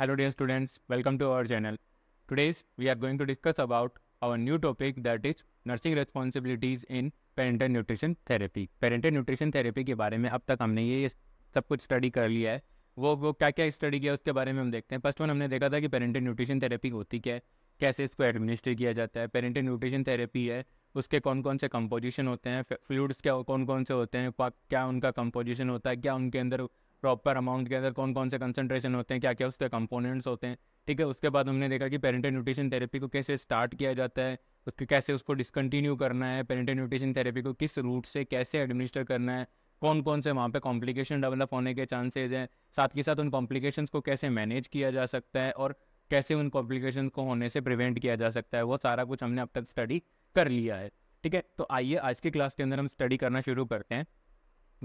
Hello dear students, welcome to our channel. Today's we are going to discuss about our new topic that is nursing responsibilities in parental nutrition therapy. Parental nutrition therapy के बारे में अब तक हमने ये सब कुछ study कर लिया है वो वो क्या क्या स्टडी किया उसके बारे में हम देखते हैं फर्स्ट वन हमने देखा था कि पेरेंटल न्यूट्रिशन थेरेपी होती क्या है कैसे इसको एडमिनिस्टर किया जाता है पेरेंटल न्यूट्रिशन थेरेपी है उसके कौन कौन से कंपोजिशन होते हैं फ्लूड्स क्या कौन कौन से होते हैं क्या उनका कंपोजिशन होता है क्या उनके अंदर प्रॉपर अमाउंट के अंदर कौन कौन से कंसनट्रेशन होते हैं क्या क्या उसके कंपोनेंट्स होते हैं ठीक है उसके बाद हमने देखा कि पेरेंटल न्यूट्रिशन थेरेपी को कैसे स्टार्ट किया जाता है उसके कैसे उसको डिसकंटिन्यू करना है पेरेंटल न्यूट्रिशन थेरेपी को किस रूट से कैसे एडमिनिस्टर करना है कौन कौन से वहाँ पे कॉम्प्लिकेशन डेवलप होने के चांसेज हैं साथ के साथ उन कॉम्प्लिकेशन को कैसे मैनेज किया जा सकता है और कैसे उन कॉम्प्लिकेशन को होने से प्रिवेंट किया जा सकता है वो सारा कुछ हमने अब तक स्टडी कर लिया है ठीक है तो आइए आज की क्लास के अंदर हम स्टडी करना शुरू करते हैं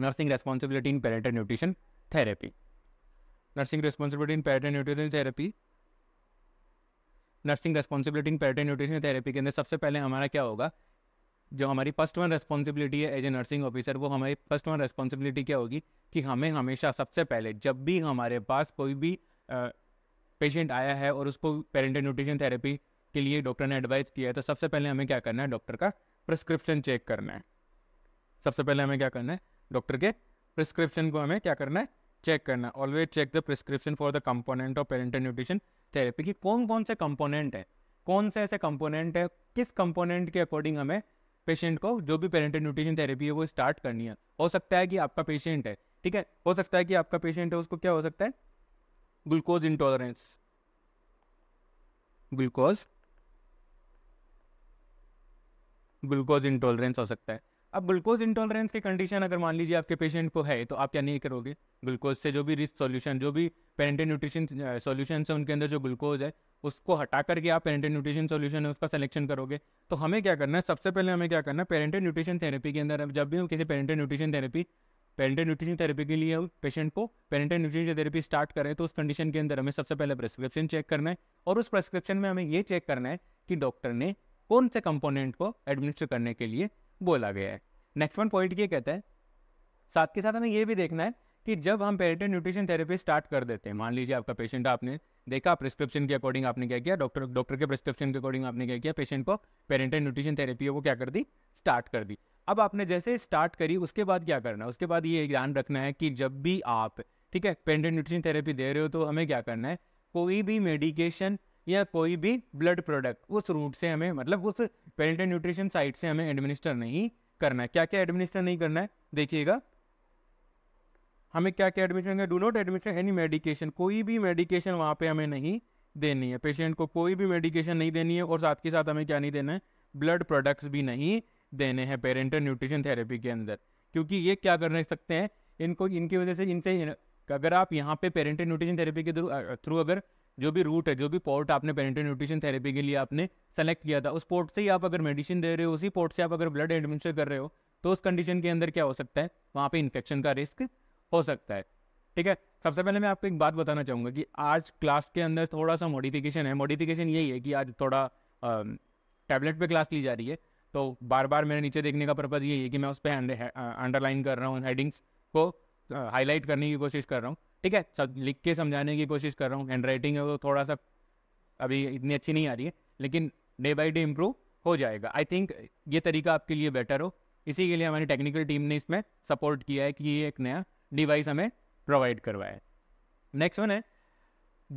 nursing responsibility in parental nutrition therapy nursing responsibility in perinatal nutrition therapy nursing responsibility in पैटर्न न्यूट्रिशन थेरेपी के अंदर सबसे पहले हमारा क्या होगा जो हमारी फर्स्ट वन रेस्पॉन्सिबिलिटी है एज ए नर्सिंग ऑफिसर वो हमारी फर्स्ट वन रेस्पॉन्सिबिलिटी क्या होगी कि हमें हमेशा सबसे पहले जब भी हमारे पास कोई भी पेशेंट आया है और उसको पेरेंटल न्यूट्रिशन थेरेपी के लिए डॉक्टर ने एडवाइस किया है तो सबसे पहले हमें क्या करना है डॉक्टर का प्रिस्क्रिप्शन चेक करना है सबसे पहले हमें क्या करना है डॉक्टर के प्रिस्क्रिप्शन को हमें क्या करना है चेक करना always check the prescription for the component of parental nutrition therapy की कौन कौन से कंपोनेंट है कौन से ऐसे कंपोनेंट है किस कंपोनेंट के अकॉर्डिंग हमें पेशेंट को जो भी पेरेंटल न्यूट्रिशन थेरेपी है वो स्टार्ट करनी है हो सकता है कि आपका पेशेंट है ठीक है हो सकता है कि आपका पेशेंट है उसको क्या हो सकता है glucose intolerance glucose glucose intolerance हो सकता है अब ग्लूकोज इंटॉलरेंस की कंडीशन अगर मान लीजिए आपके पेशेंट को है तो आप क्या नहीं करोगे ग्लूकोज से जो भी रिस्क सॉल्यूशन जो भी पेरेंटेड न्यूट्रिशन सॉल्यूशन है उनके अंदर जो ग्लूकोज है उसको हटा करके आप पेरेंटेड न्यूट्रिशन सॉल्यूशन है उसका सिलेक्शन करोगे तो हमें क्या करना है सबसे पहले हमें क्या करना है पेरेंटेड न्यूट्रिशन थेरेपी के अंदर जब भी हम किसी parental nutrition therapy parental nutrition therapy के लिए हम पेशेंट को पेरेंटेड न्यूट्रिशन थेरेपी स्टार्ट करें तो उस कंडीशन के अंदर हमें सबसे पहले प्रेस्क्रिप्शन चेक करना है और उस प्रेस्क्रिप्शन में हमें ये चेक करना है कि डॉक्टर ने कौन से कंपोनेंट को एडमिनिस्टर करने के लिए बोला गया है नेक्स्ट वन पॉइंट ये कहता है साथ के साथ हमें ये भी देखना है कि जब हम पेरेंटल न्यूट्रिशन थेरेपी स्टार्ट कर देते हैं मान लीजिए आपका पेशेंट आपने देखा प्रिस्क्रिप्शन के अकॉर्डिंग आपने क्या किया डॉक्टर डॉक्टर के प्रिस्क्रिप्शन के अकॉर्डिंग आपने क्या किया पेशेंट को पेरेंटल न्यूट्रिशन थेरेपी वो क्या कर दी स्टार्ट कर दी अब आपने जैसे स्टार्ट करी उसके बाद क्या करना है उसके बाद ये ध्यान रखना है कि जब भी आप ठीक है पेरेंटल न्यूट्रिशन थेरेपी दे रहे हो तो हमें क्या करना है कोई भी मेडिकेशन या कोई भी ब्लड प्रोडक्ट उस रूट से हमें मतलब उस पेरेंटल न्यूट्रिशन साइट से हमें एडमिनिस्टर नहीं करना है क्या क्या एडमिनिस्टर नहीं करना है देखिएगा हमें क्या क्या एडमिशन है do not admission any medication कोई भी मेडिकेशन वहाँ पे हमें नहीं देनी है पेशेंट को कोई भी मेडिकेशन नहीं देनी है और साथ के साथ हमें क्या नहीं देना है ब्लड प्रोडक्ट्स भी नहीं देने हैं पेरेंटल न्यूट्रिशन थेरेपी के अंदर क्योंकि ये क्या कर सकते हैं इनको इनकी वजह से इनसे अगर आप यहाँ पे पेरेंटल न्यूट्रिशन थेरेपी के थ्रू अगर जो भी रूट है जो भी पोर्ट आपने पेरेंटल न्यूट्रिशन थेरेपी के लिए आपने सेलेक्ट किया था उस पोर्ट से ही आप अगर मेडिसिन दे रहे हो उसी पोर्ट से आप अगर ब्लड एडमिनिस्टर कर रहे हो तो उस कंडीशन के अंदर क्या हो सकता है वहाँ पे इन्फेक्शन का रिस्क हो सकता है ठीक है सबसे पहले मैं आपको एक बात बताना चाहूँगा कि आज क्लास के अंदर थोड़ा सा मॉडिफिकेशन है मॉडिफिकेशन यही है कि आज थोड़ा टैबलेट पे क्लास ली जा रही है तो बार बार मेरे नीचे देखने का पर्पज़ यही है कि मैं उस पर अंडरलाइन कर रहा हूँ हेडिंग्स को हाईलाइट करने की कोशिश कर रहा हूँ ठीक है सब लिख के समझाने की कोशिश कर रहा हूँ हैंड राइटिंग है वो थोड़ा सा अभी इतनी अच्छी नहीं आ रही है लेकिन डे बाई डे इम्प्रूव हो जाएगा आई थिंक ये तरीका आपके लिए बेटर हो इसी के लिए हमारी टेक्निकल टीम ने इसमें सपोर्ट किया है कि ये एक नया डिवाइस हमें प्रोवाइड करवाया नेक्स्ट वन है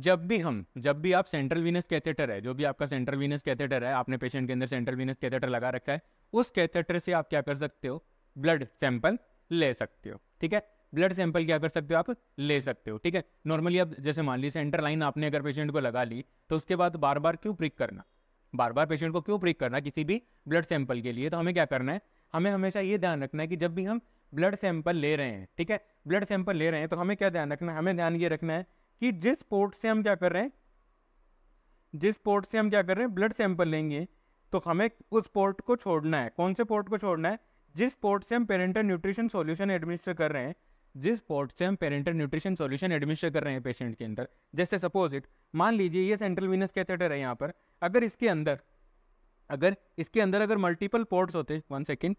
जब भी हम जब भी आप सेंट्रल वीनस कैथेटर है जो भी आपका सेंट्रल वीनस कैथेटर है आपने पेशेंट के अंदर सेंट्रल वीनस कैथेटर लगा रखा है उस कैथेटर से आप क्या कर सकते हो ब्लड सैंपल ले सकते हो ठीक है ब्लड सैंपल क्या कर सकते हो आप ले सकते हो ठीक है नॉर्मली आप जैसे मान लीजिए सेंटर लाइन आपने अगर पेशेंट को लगा ली तो उसके बाद बार बार क्यों प्रिक करना बार बार पेशेंट को क्यों प्रिक करना किसी भी ब्लड सैंपल के लिए तो हमें क्या करना है हमें हमेशा ये ध्यान रखना है कि जब भी हम ब्लड सैंपल ले रहे हैं ठीक है ब्लड सैंपल ले रहे हैं तो हमें क्या ध्यान रखना है हमें ध्यान ये रखना है कि जिस पोर्ट से हम क्या कर रहे हैं जिस पोर्ट से हम क्या कर रहे हैं ब्लड सैंपल लेंगे तो हमें उस पोर्ट को छोड़ना है कौन से पोर्ट को छोड़ना है जिस पोर्ट से हम पेरेंटल न्यूट्रिशन सॉल्यूशन एडमिनिस्टर कर रहे हैं जिस पॉट से हम पेरेंटल न्यूट्रिशन सॉल्यूशन एडमिनिस्टर कर रहे हैं पेशेंट के अंदर जैसे सपोज इट मान लीजिए ये सेंट्रल वीनस कैथेटर है यहाँ पर अगर इसके अंदर अगर इसके अंदर अगर मल्टीपल पोर्ट्स होते वन सेकेंड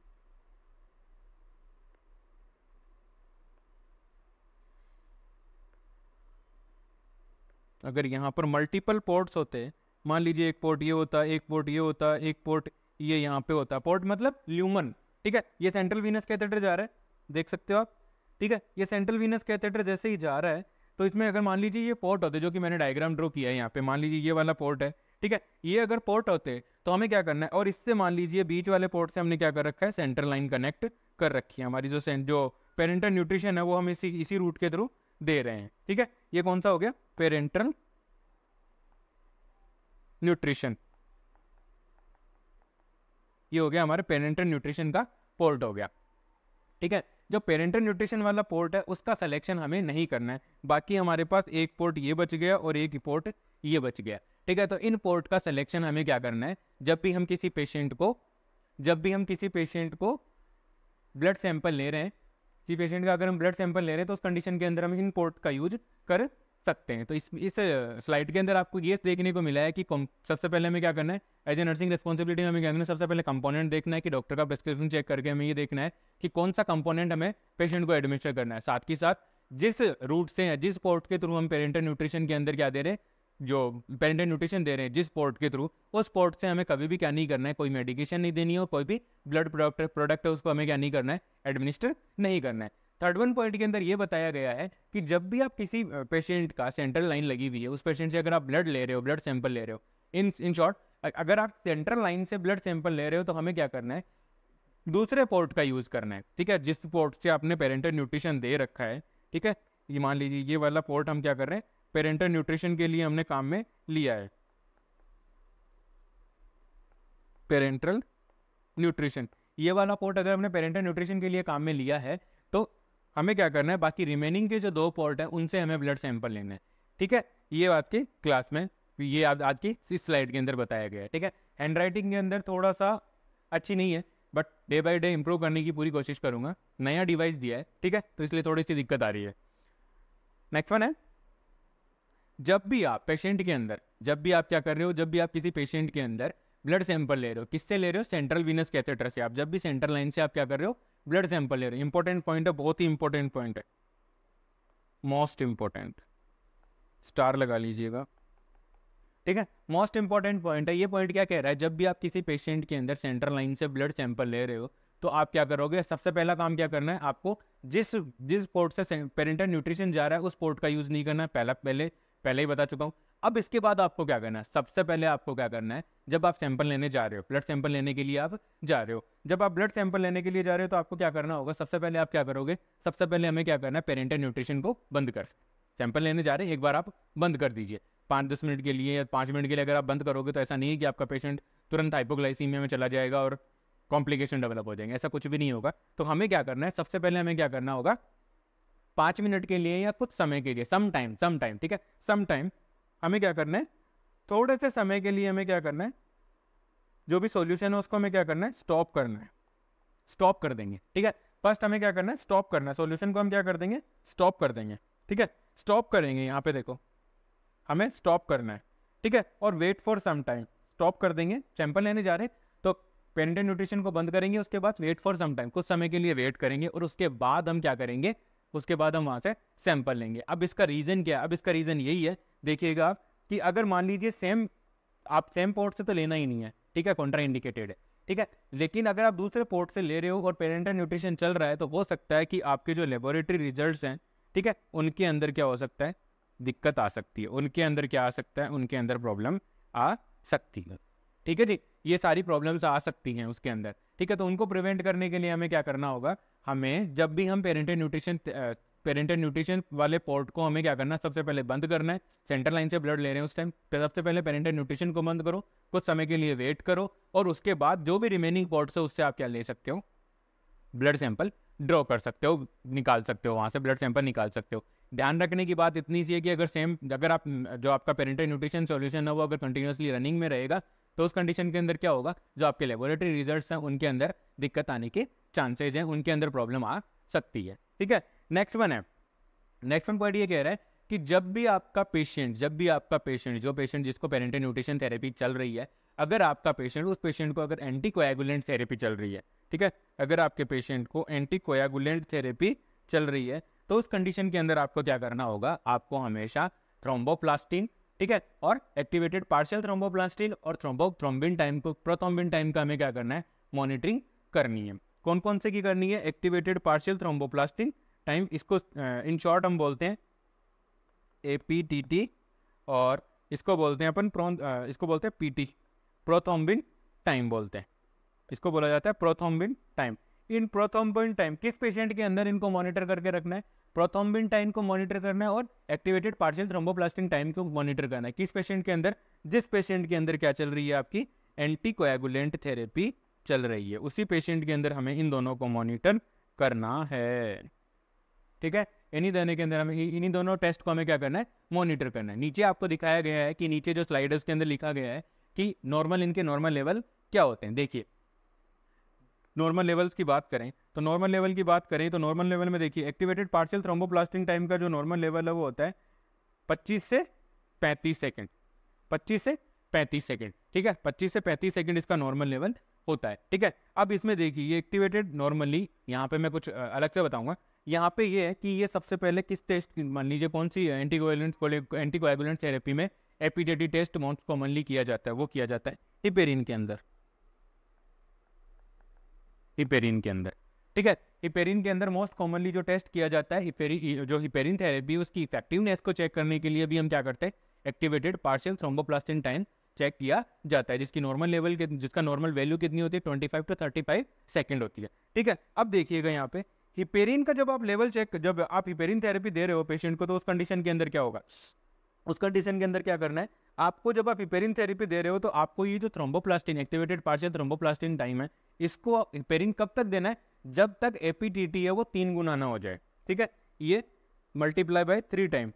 अगर यहाँ पर मल्टीपल पोर्ट्स होते मान लीजिए एक पोर्ट ये होता एक पोर्ट ये होता एक पोर्ट ये यहाँ पे होता पोर्ट मतलब ल्यूमन ठीक है ये सेंट्रल वीनस कैथेटर जा रहा है देख सकते हो आप ठीक है ये सेंट्रल वीनस कैथेटर जैसे ही जा रहा है तो इसमें अगर मान लीजिए ये पोर्ट होते जो कि मैंने डायग्राम ड्रॉ किया है यहाँ पे मान लीजिए ये वाला पोर्ट है ठीक है ये अगर पोर्ट होते तो हमें क्या करना है और इससे मान लीजिए बीच वाले पोर्ट से हमने क्या कर रखा है सेंट्रल लाइन कनेक्ट कर रखी है हमारी जो जो पेरेंटल न्यूट्रिशन है वो हम इसी इसी रूट के थ्रू दे रहे हैं ठीक है ये कौन सा हो गया पेरेंटल न्यूट्रिशन ये हो गया हमारे पेरेंटल न्यूट्रिशन का पोर्ट हो गया ठीक है जो पेरेंटल न्यूट्रिशन वाला पोर्ट है उसका सिलेक्शन हमें नहीं करना है बाकी हमारे पास एक पोर्ट ये बच गया और एक पोर्ट ये बच गया ठीक है तो इन पोर्ट का सिलेक्शन हमें क्या करना है जब भी हम किसी पेशेंट को जब भी हम किसी पेशेंट को ब्लड सैंपल ले रहे हैं किसी पेशेंट का अगर हम ब्लड सैंपल ले रहे हैं तो उस कंडीशन के अंदर हम इन पोर्ट का यूज कर सकते हैं तो इस इस स्लाइड के अंदर आपको ये देखने को मिला है कि सबसे पहले हमें क्या करना है एज ए नर्सिंग रिस्पॉन्सिबिलिटी में हमें क्या करना है सबसे पहले कंपोनेंट देखना है कि डॉक्टर का प्रिस्क्रिप्शन चेक करके हमें ये देखना है कि कौन सा कंपोनेंट हमें पेशेंट को एडमिनिस्टर करना है साथ ही साथ जिस रूट से या जिस पोर्ट के थ्रू हम पेरेंटल न्यूट्रिशन के अंदर क्या दे रहे हैं जो पेरेंटल न्यूट्रिशन दे रहे हैं जिस पोर्ट के थ्रू उस पोर्ट से हमें कभी भी क्या नहीं करना है कोई मेडिकेशन नहीं देनी है और कोई भी ब्लड प्रोडक्ट प्रोडक्ट है उसको हमें क्या नहीं करना है एडमिनिस्टर नहीं करना है थर्ड वन पॉइंट के अंदर ये बताया गया है कि जब भी आप किसी पेशेंट का सेंट्रल लाइन लगी हुई है उस पेशेंट से अगर आप ब्लड ले रहे हो ब्लड सैंपल ले रहे हो इन इन शॉर्ट अगर आप सेंट्रल लाइन से ब्लड सैंपल ले रहे हो तो हमें क्या करना है दूसरे पोर्ट का यूज़ करना है ठीक है जिस पोर्ट से आपने पेरेंटल न्यूट्रिशन दे रखा है ठीक है ये मान लीजिए ये वाला पोर्ट हम क्या कर रहे हैं पेरेंटल न्यूट्रिशन के लिए हमने काम में लिया है पेरेंटल न्यूट्रिशन ये वाला पोर्ट अगर हमने पेरेंटल न्यूट्रिशन के लिए काम में लिया है तो हमें क्या करना है बाकी रिमेनिंग के जो दो पोर्ट है उनसे हमें ब्लड सैंपल लेना है ठीक है ये की क्लास में ये आज आज की इस स्लाइड के अंदर बताया गया है ठीक है हैंड राइटिंग के अंदर थोड़ा सा अच्छी नहीं है but day by day improve करने की पूरी कोशिश करूंगा नया डिवाइस दिया है ठीक है तो इसलिए थोड़ी सी दिक्कत आ रही है नेक्स्ट वन है जब भी आप पेशेंट के अंदर जब भी आप क्या कर रहे हो जब भी आप किसी पेशेंट के अंदर ब्लड सैंपल ले रहे हो किससे ले रहे हो सेंट्रल वीनस कैथेटर से आप जब भी सेंट्रल लाइन से आप क्या कर रहे हो ब्लड सैंपल ले रहे हैं इंपॉर्टेंट पॉइंट है बहुत ही इंपॉर्टेंट पॉइंट है मोस्ट इंपॉर्टेंट स्टार लगा लीजिएगा ठीक है मोस्ट इंपॉर्टेंट पॉइंट है ये पॉइंट क्या कह रहा है जब भी आप किसी पेशेंट के अंदर सेंट्रल लाइन से ब्लड सैंपल ले रहे हो तो आप क्या करोगे सबसे पहला काम क्या करना है आपको जिस जिस पोर्ट से पेरेंटल न्यूट्रिशन जा रहा है उस पोर्ट का यूज़ नहीं करना है पहला पहले पहले ही बता चुका हूँ अब इसके बाद आपको क्या करना है सबसे पहले आपको क्या करना है जब आप सैंपल लेने जा रहे हो ब्लड सैंपल लेने के लिए आप जा रहे हो जब आप ब्लड सैंपल लेने के लिए जा रहे हो तो आपको क्या करना होगा सबसे पहले आप क्या करोगे सबसे पहले हमें क्या करना है पेरेंटल न्यूट्रिशन को बंद कर सैंपल लेने जा रहे हैं एक बार आप बंद कर दीजिए पाँच दस मिनट के लिए या पाँच मिनट के लिए अगर आप बंद करोगे तो ऐसा नहीं है कि आपका पेशेंट तुरंत हाइपोग्लाइसीमिया में चला जाएगा और कॉम्प्लिकेशन डेवलप हो जाएंगे ऐसा कुछ भी नहीं होगा तो हमें क्या करना है सबसे पहले हमें क्या करना होगा पाँच मिनट के लिए या कुछ समय के लिए सम टाइम सम टाइम ठीक है सम टाइम हमें क्या करना है थोड़े से समय के लिए हमें क्या करना है जो भी सोल्यूशन है उसको हमें क्या करना है स्टॉप करना है स्टॉप कर देंगे ठीक है फर्स्ट हमें क्या करना है स्टॉप करना है सोल्यूशन को हम क्या कर देंगे स्टॉप कर देंगे ठीक है स्टॉप करेंगे यहाँ पे देखो हमें स्टॉप करना है ठीक है और wait for some time stop कर देंगे सैंपल लेने जा रहे तो पेंडेंट न्यूट्रिशन को बंद करेंगे उसके बाद वेट फॉर सम टाइम कुछ समय के लिए वेट करेंगे और उसके बाद हम क्या करेंगे उसके बाद हम वहाँ से सैंपल लेंगे अब इसका रीज़न क्या है अब इसका रीज़न यही है देखिएगा कि अगर मान लीजिए सेम आप सेम पोर्ट से तो लेना ही नहीं है ठीक है कॉन्ट्रा इंडिकेटेड है ठीक है लेकिन अगर आप दूसरे पोर्ट से ले रहे हो और पेरेंटल न्यूट्रिशन चल रहा है तो हो सकता है कि आपके जो लेबोरेटरी रिजल्ट हैं ठीक है उनके अंदर क्या हो सकता है दिक्कत आ सकती है उनके अंदर क्या आ सकता है उनके अंदर प्रॉब्लम आ सकती है ठीक है जी ये सारी प्रॉब्लम्स आ सकती हैं उसके अंदर ठीक है तो उनको प्रिवेंट करने के लिए हमें क्या करना होगा हमें जब भी हम पेरेंटल न्यूट्रिशन पेरेंटल न्यूट्रिशन वाले पोर्ट को हमें क्या करना है सबसे पहले बंद करना है सेंटर लाइन से ब्लड ले रहे हैं उस टाइम सबसे पहले पेरेंटल न्यूट्रिशन को बंद करो कुछ समय के लिए वेट करो और उसके बाद जो भी रिमेनिंग पोर्ट्स है उससे आप क्या ले सकते हो ब्लड सैंपल ड्रॉ कर सकते हो निकाल सकते हो वहाँ से ब्लड सैंपल निकाल सकते हो ध्यान रखने की बात इतनी सी है कि अगर सेम अगर आप जो आपका पेरेंटल न्यूट्रिशन सोल्यूशन है वो अगर कंटिन्यूसली रनिंग में रहेगा तो उस कंडीशन के अंदर क्या होगा जो आपके लेबोरेटरी रिजल्ट हैं उनके अंदर दिक्कत आने के चांसेज हैं उनके अंदर प्रॉब्लम आ सकती है ठीक है नेक्स्ट वन है नेक्स्ट वन पॉइंट ये कह रहा है कि जब भी आपका पेशेंट जब भी आपका पेशेंट जो पेशेंट जिसको पेरेंटल न्यूट्रिशन थेरेपी चल रही है अगर आपका पेशेंट उस पेशेंट को अगर एंटी कोयागुलेंट थेरेपी चल रही है ठीक है अगर आपके पेशेंट को एंटी कोयागुलेंट थेरेपी चल रही है तो उस कंडीशन के अंदर आपको क्या करना होगा आपको हमेशा थ्रोम्बोप्लास्टिन ठीक है और एक्टिवेटेड पार्शियल थ्रोम्बोप्लास्टिन और थ्रोम्बो थ्रोम्बिन टाइम को प्रोथ्रोम्बिन टाइम का हमें क्या करना है मॉनिटरिंग करनी है कौन कौन से की करनी है एक्टिवेटेड पार्शियल थ्रोम्बोप्लास्टिन टाइम इसको इन शॉर्ट हम बोलते हैं ए पी टी टी और इसको बोलते हैं अपन प्रोन इसको बोलते हैं पी टी प्रोथोम्बिन टाइम बोलते हैं इसको बोला जाता है prothrombin time in prothrombin time किस पेशेंट के अंदर इनको मॉनिटर करके रखना है प्रोथोम्बिन टाइम को मॉनिटर करना है और एक्टिवेटेड पार्शियल थ्रोम्बोप्लास्टिन टाइम को मॉनिटर करना है किस पेशेंट के अंदर जिस पेशेंट के अंदर क्या चल रही है आपकी एंटी कोएगुलेंट थेरेपी चल रही है उसी पेशेंट के अंदर हमें इन दोनों को मॉनिटर करना है ठीक है इन्हीं देने के अंदर हमें इन्हीं दोनों टेस्ट को हमें क्या करना है मॉनिटर करना है नीचे आपको दिखाया गया है कि नीचे जो स्लाइडर्स के अंदर लिखा गया है कि नॉर्मल इनके नॉर्मल लेवल क्या होते हैं देखिए नॉर्मल लेवल्स की बात करें तो नॉर्मल लेवल की बात करें तो नॉर्मल लेवल में देखिए एक्टिवेटेड पार्शियल थ्रोम्बोप्लास्टिंग टाइम का जो नॉर्मल लेवल है वो होता है 25 से 35 सेकंड 25 से 35 सेकंड ठीक है 25 से 35 सेकंड इसका नॉर्मल लेवल होता है ठीक है अब इसमें देखिए ये एक्टिवेटेड नॉर्मली यहाँ पे मैं कुछ अलग से बताऊंगा यहाँ पे ये है कि ये सबसे पहले किस टेस्ट मान लीजिए कौन सी एंटीकोएगुलेंट एंटीकोएगुलेंट थेरेपी में एपीडेटी टेस्ट मोस्ट कॉमनली किया जाता है वो किया जाता है हिपेरिन के अंदर हिपेरिन के अंदर ठीक है हिपेरिन के अंदर मोस्ट कॉमनली जो टेस्ट किया जाता है हिपेरिन जो हिपेरिन थेरेपी उसकी इफेक्टिवनेस को चेक करने के लिए भी हम क्या करते हैं activated partial thromboplastin time check किया जाता है जिसकी नॉर्मल लेवल के जिसका नॉर्मल वैल्यू कितनी होती है twenty five to thirty five second होती है ठीक है अब देखिएगा यहाँ पे हिपेरिन का जब आप लेवल चेक जब आप हिपेरिन थेरेपी दे रहे हो पेशेंट को तो उस कंडीशन के अंदर क्या होगा उस कंडीशन के अंदर क्या करना है आपको जब आप हिपेरिन थेरेपी दे रहे हो तो आपको ये जो thromboplastin activated partial thromboplastin time है इसको हिपेरिन कब तक देना है जब तक एपीटीटी है वो तीन गुना ना हो जाए ठीक है ये multiply by three time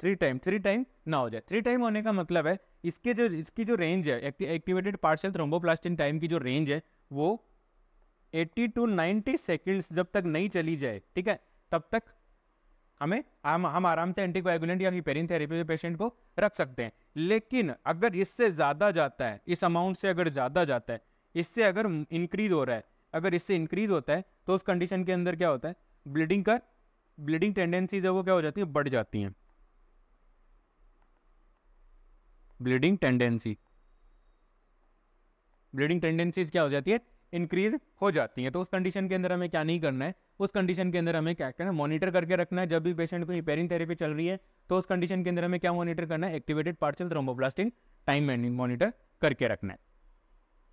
three time three time ना हो जाए थ्री टाइम होने का मतलब है इसके जो इसकी जो रेंज है एक्टिवेटेड पार्शियल थ्रोम्बोप्लास्टिन टाइम की जो रेंज है वो एट्टी टू नाइन्टी सेकेंड्स जब तक नहीं चली जाए ठीक है तब तक हमें हम हम आराम से एंटीकोएगुलेंट या रिपेयरिंग थेरेपी पेशेंट को रख सकते हैं लेकिन अगर इससे ज़्यादा जाता है इस अमाउंट से अगर ज़्यादा जाता है इससे अगर इंक्रीज हो रहा है अगर इससे इंक्रीज होता है तो उस कंडीशन के अंदर क्या होता है ब्लीडिंग का ब्लीडिंग टेंडेंसीज है वो क्या हो जाती है बढ़ जाती हैं ब्लीडिंग टेंडेंसी ब्लीडिंग टेंडेंसीज क्या हो जाती है इंक्रीज हो जाती है तो उस कंडीशन के अंदर हमें क्या नहीं करना है उस कंडीशन के अंदर हमें क्या करना है मॉनिटर करके रखना है जब भी पेशेंट को रिपेयरिंग थेरेपी चल रही है तो उस कंडीशन के अंदर हमें क्या मॉनिटर करना है activated partial thromboplastin time monitor करके रखना है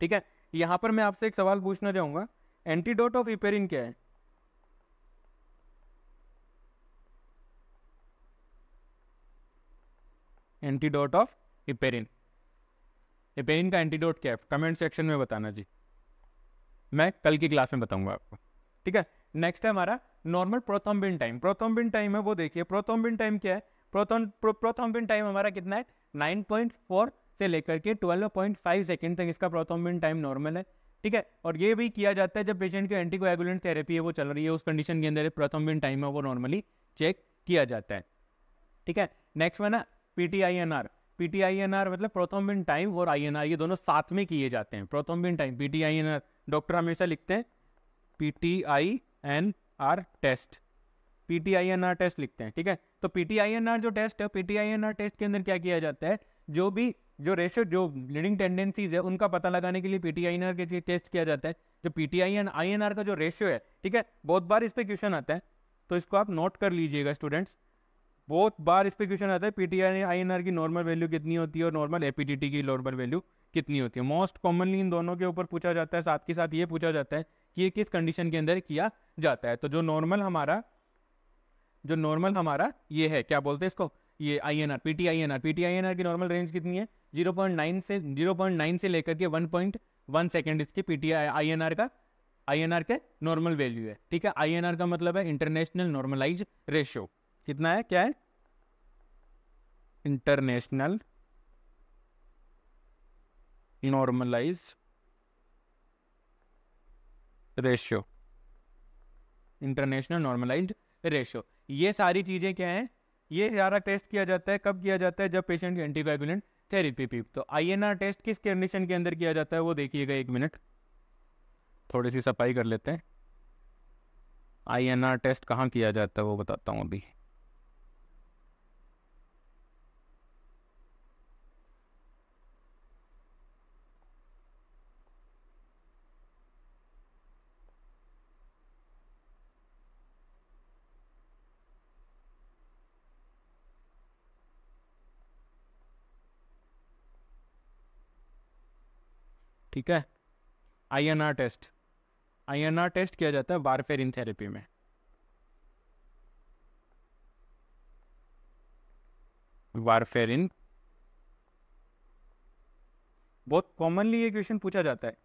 ठीक है यहाँ पर मैं आपसे एक सवाल पूछना चाहूँगा एंटीडोट ऑफ रिपेयरिंग क्या है एंटीडोट ऑफ हिपेरिन हिपेरिन का एंटीडोट क्या है कमेंट सेक्शन में बताना जी मैं कल की क्लास में बताऊंगा आपको ठीक है नेक्स्ट है हमारा normal prothrombin time prothrombin time है वो देखिए प्रोथम्बिन टाइम क्या है प्रोथम प्रोथम्बिन टाइम हमारा कितना है नाइन पॉइंट फोर से लेकर के ट्वेल्व पॉइंट फाइव सेकेंड तक इसका प्रोथम्बिन टाइम नॉर्मल है ठीक है और ये भी किया जाता है जब पेशेंट की एंटीकोएगुलेंट थेरेपी है वो चल रही है उस कंडीशन के अंदर प्रोथम्बिन टाइम है वो नॉर्मली चेक किया जाता है ठीक है नेक्स्ट में ना P T I N R P T I N R मतलब प्रोथम्बिन टाइम और आई एन आर ये दोनों साथ में किए जाते हैं prothrombin time P T I N R doctor हमेशा लिखते हैं P T I N R test P T I N R test लिखते हैं ठीक है तो P T I N R जो टेस्ट है P T I N R test के अंदर क्या किया जाता है जो भी जो रेशो जो लीडिंग टेंडेंसीज है उनका पता लगाने के लिए P T I N R के टेस्ट किया जाता है जो P T I N I N R का जो रेशियो है ठीक है बहुत बार इस पर क्वेश्चन आता है तो इसको आप नोट कर लीजिएगा स्टूडेंट्स बहुत बार इस पर क्वेश्चन आता है पीटीआर आई एन आर की नॉर्मल वैल्यू कितनी होती है और नॉर्मल टी की नॉर्मल वैल्यू कितनी होती है मोस्ट कॉमनली इन दोनों के ऊपर पूछा जाता है साथ के साथ ये पूछा जाता है कि ये किस कंडीशन के अंदर किया जाता है तो जो नॉर्मल हमारा जो नॉर्मल हमारा ये है क्या बोलते हैं इसको ये I N R P T I N R P T I N R की नॉर्मल रेंज कितनी है जीरो पॉइंट नाइन से जीरो पॉइंट नाइन से लेकर के वन पॉइंट वन सेकेंड इसकी P T I I N R का I N R के नॉर्मल वैल्यू है ठीक है आई एन आर का मतलब है इंटरनेशनल नॉर्मलाइज रेशियो कितना है क्या है international normalize ratio international normalize ratio ये सारी चीज़ें क्या हैं ये सारा टेस्ट किया जाता है कब किया जाता है जब पेशेंट एंटीबायोगुलेंट थेरेपी पी तो आई टेस्ट किस कंडीशन के अंदर किया जाता है वो देखिएगा एक मिनट थोड़ी सी सफाई कर लेते हैं आई टेस्ट कहाँ किया जाता है वो बताता हूँ अभी ठीक है आईएनआर टेस्ट आईएनआर टेस्ट किया जाता है वारफेरिन थेरेपी में वारफेरिन बहुत कॉमनली ये क्वेश्चन पूछा जाता है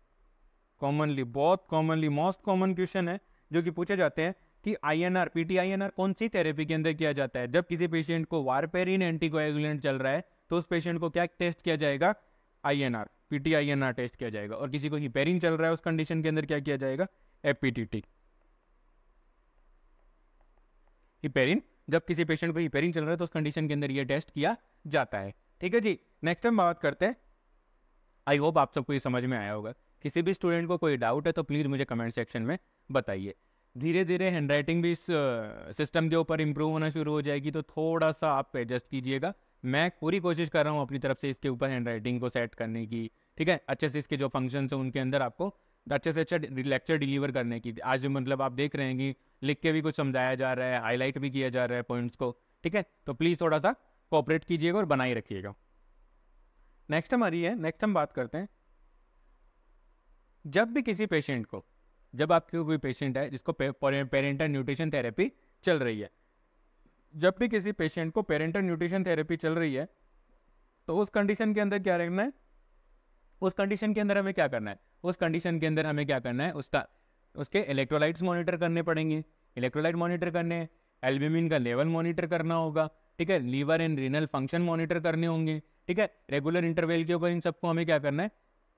कॉमनली बहुत कॉमनली मोस्ट कॉमन क्वेश्चन है जो कि पूछे जाते हैं कि आई एन आर पीटीआईएनआर कौन सी थेरेपी के अंदर किया जाता है जब किसी पेशेंट को वारपेरिन एंटीकोएगुलेंट चल रहा है तो उस पेशेंट को क्या टेस्ट किया जाएगा INR P T I N R test किया जाएगा और किसी को हिपेरिन चल रहा है उस कंडीशन के अंदर क्या किया जाएगा F P T T heparin जब किसी पेशेंट को हिपेरिंग चल रहा है तो उस कंडीशन के अंदर ये टेस्ट किया जाता है ठीक है जी नेक्स्ट हम बात करते हैं आई होप आप सबको ये समझ में आया होगा किसी भी स्टूडेंट को कोई डाउट है तो प्लीज़ मुझे कमेंट सेक्शन में बताइए धीरे धीरे हैंड राइटिंग भी इस सिस्टम के ऊपर इंप्रूव होना शुरू हो जाएगी तो थोड़ा सा आप एडजस्ट कीजिएगा मैं पूरी कोशिश कर रहा हूँ अपनी तरफ से इसके ऊपर हैंड राइटिंग को सेट करने की ठीक है अच्छे से इसके जो फंक्शन हैं उनके अंदर आपको अच्छे से अच्छा लेक्चर डिलीवर करने की आज मतलब आप देख रहे हैं कि लिख के भी कुछ समझाया जा रहा है हाईलाइट भी किया जा रहा है पॉइंट्स को ठीक है तो प्लीज़ थोड़ा सा कॉपरेट कीजिएगा और बनाए रखिएगा नेक्स्ट हमारी है नेक्स्ट हम बात करते हैं जब भी किसी पेशेंट को जब आपके कोई पेशेंट है जिसको पेरेंटल न्यूट्रिशन थेरेपी चल रही है जब भी किसी पेशेंट को पेरेंटल न्यूट्रिशन थेरेपी चल रही है तो उस कंडीशन के अंदर क्या रखना है उस कंडीशन के अंदर हमें क्या करना है उस कंडीशन के अंदर हमें क्या करना है उसका उसके इलेक्ट्रोलाइट्स मॉनिटर करने पड़ेंगे इलेक्ट्रोलाइट मॉनिटर करने हैं एल्ब्यूमिन का लेवल मॉनिटर करना होगा ठीक है liver and renal function monitor करने होंगे ठीक है रेगुलर इंटरवेल के ऊपर इन सबको हमें क्या करना है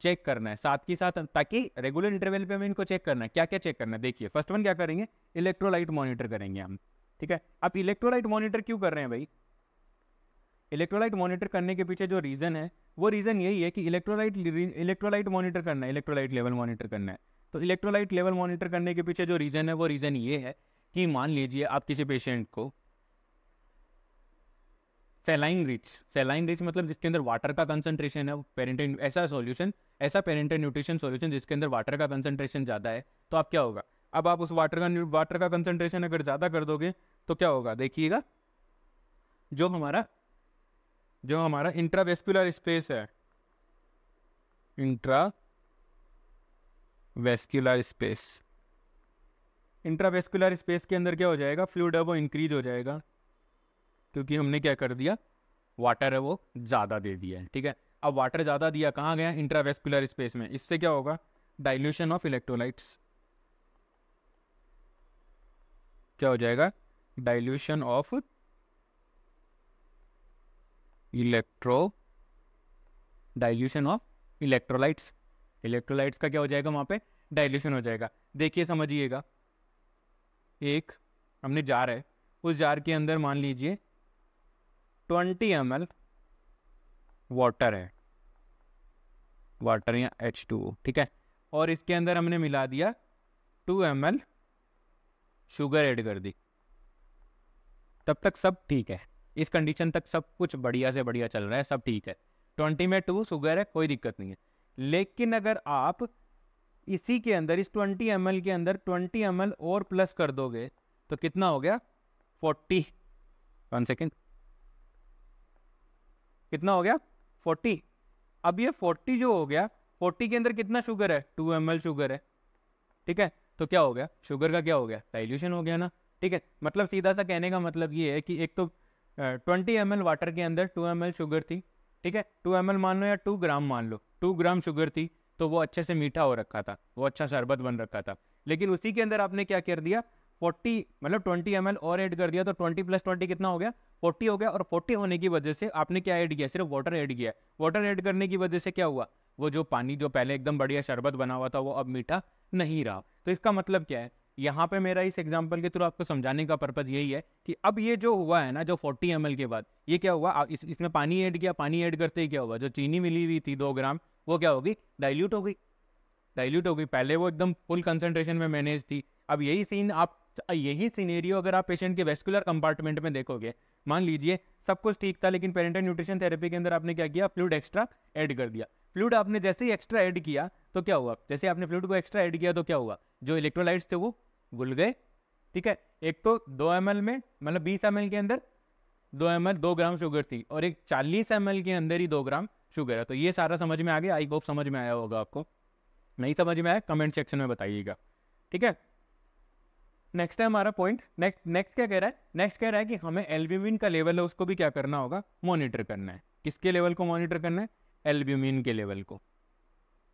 चेक करना है साथ ही साथ ताकि रेगुलर इंटरवेल पे हमें इनको चेक करना है क्या क्या चेक करना है देखिए फर्स्ट वन क्या करेंगे इलेक्ट्रोलाइट मॉनिटर करेंगे हम ठीक है आप इलेक्ट्रोलाइट मॉनिटर क्यों कर रहे हैं भाई इलेक्ट्रोलाइट मॉनिटर करने के पीछे जो रीज़न है वो रीज़न यही है कि इलेक्ट्रोलाइट इलेक्ट्रोलाइट मॉनिटर करना है इलेक्ट्रोलाइट लेवल मॉनिटर करना है तो इलेक्ट्रोलाइट लेवल मॉनिटर करने के पीछे जो रीज़न है वो रीज़न ये है कि मान लीजिए आप किसी पेशेंट को सेलाइन रिच सेलाइन रिच मतलब जिसके अंदर वाटर का कंसंट्रेशन है पेरेंट ऐसा सॉल्यूशन ऐसा पेरेंट न्यूट्रिशन सॉल्यूशन जिसके अंदर वाटर का कंसंट्रेशन ज़्यादा है तो आप क्या होगा अब आप उस वाटर का वाटर का कंसनट्रेशन अगर ज़्यादा कर दोगे तो क्या होगा देखिएगा जो हमारा जो हमारा इंट्रावेस्कुलर स्पेस है intra vascular space intravascular space के अंदर क्या हो जाएगा फ्लूड है वो इंक्रीज हो जाएगा क्योंकि हमने क्या कर दिया वाटर है वो ज़्यादा दे दिया है ठीक है अब वाटर ज़्यादा दिया कहाँ गया इंट्रावेस्कुलर स्पेस में इससे क्या होगा डाइल्यूशन ऑफ इलेक्ट्रोलाइट्स क्या हो जाएगा dilution of electro dilution of electrolytes electrolytes का क्या हो जाएगा वहां पे डाइल्यूशन हो जाएगा देखिए समझिएगा एक हमने जार है उस जार के अंदर मान लीजिए ट्वेंटी एम एल वाटर है वाटर या एच टू ठीक है और इसके अंदर हमने मिला दिया two M L sugar add कर दी तब तक सब ठीक है इस कंडीशन तक सब कुछ बढ़िया से बढ़िया चल रहा है सब ठीक है ट्वेंटी में टू शुगर है कोई दिक्कत नहीं है लेकिन अगर आप इसी के अंदर इस ट्वेंटी एम के अंदर ट्वेंटी एम और प्लस कर दोगे तो कितना हो गया फोर्टी वन सेकेंड कितना हो गया फोर्टी अब ये फोर्टी जो हो गया फोर्टी के अंदर कितना शुगर है टू एम शुगर है ठीक है तो क्या हो गया शुगर का क्या हो गया डाइल्यूशन हो गया ना ठीक है मतलब सीधा सा कहने का मतलब ये है कि एक तो ट्वेंटी एम वाटर के अंदर टू एम शुगर थी ठीक है टू एम मान लो या टू ग्राम मान लो टू ग्राम शुगर थी तो वो अच्छे से मीठा हो रखा था वो अच्छा शरबत बन रखा था लेकिन उसी के अंदर आपने क्या कर दिया 40 मतलब 20 एम और ऐड कर दिया तो 20 प्लस 20 कितना हो गया 40 हो गया और 40 होने की वजह से आपने क्या ऐड किया सिर्फ वाटर ऐड किया वाटर ऐड करने की वजह से क्या हुआ वो जो पानी जो पहले एकदम बढ़िया शरबत बना हुआ था वो अब मीठा नहीं रहा तो इसका मतलब क्या है यहाँ पे मेरा इस एग्जाम्पल के थ्रू आपको समझाने का पर्पज़ यही है कि अब ये जो हुआ है ना जो 40 एम के बाद ये क्या हुआ इस, इसमें पानी ऐड किया पानी ऐड करते ही क्या हुआ जो चीनी मिली हुई थी दो ग्राम वो क्या होगी डाइल्यूट हो गई डाइल्यूट हो गई पहले वो एकदम फुल कंसनट्रेशन में मैनेज थी अब यही सीन आप यही सीनेरियो अगर आप पेशेंट के वेस्कुलर कंपार्टमेंट में देखोगे मान लीजिए सब कुछ ठीक था लेकिन पेरेंटल न्यूट्रिशन थेरेपी के अंदर आपने क्या किया फ्लूड एक्स्ट्रा ऐड कर दिया फ्लूड आपने जैसे ही एक्स्ट्रा ऐड किया तो क्या हुआ जैसे आपने फ्लूड को एक्स्ट्रा ऐड किया तो क्या हुआ जो इलेक्ट्रोलाइट्स थे वो घुल गए ठीक है एक तो दो एम में मतलब बीस एम के अंदर दो एम दो ग्राम शुगर थी और एक चालीस एम के अंदर ही दो ग्राम शुगर है तो ये सारा समझ में आ गया आई होप समझ में आया होगा आपको नहीं समझ में आया कमेंट सेक्शन में बताइएगा ठीक है नेक्स्ट है हमारा पॉइंट नेक्स्ट नेक्स्ट क्या कह रहा है नेक्स्ट कह रहा है कि हमें एल्ब्यूमिन का लेवल है उसको भी क्या करना होगा मॉनिटर करना है किसके लेवल को मॉनिटर करना है एल्ब्यूमिन के लेवल को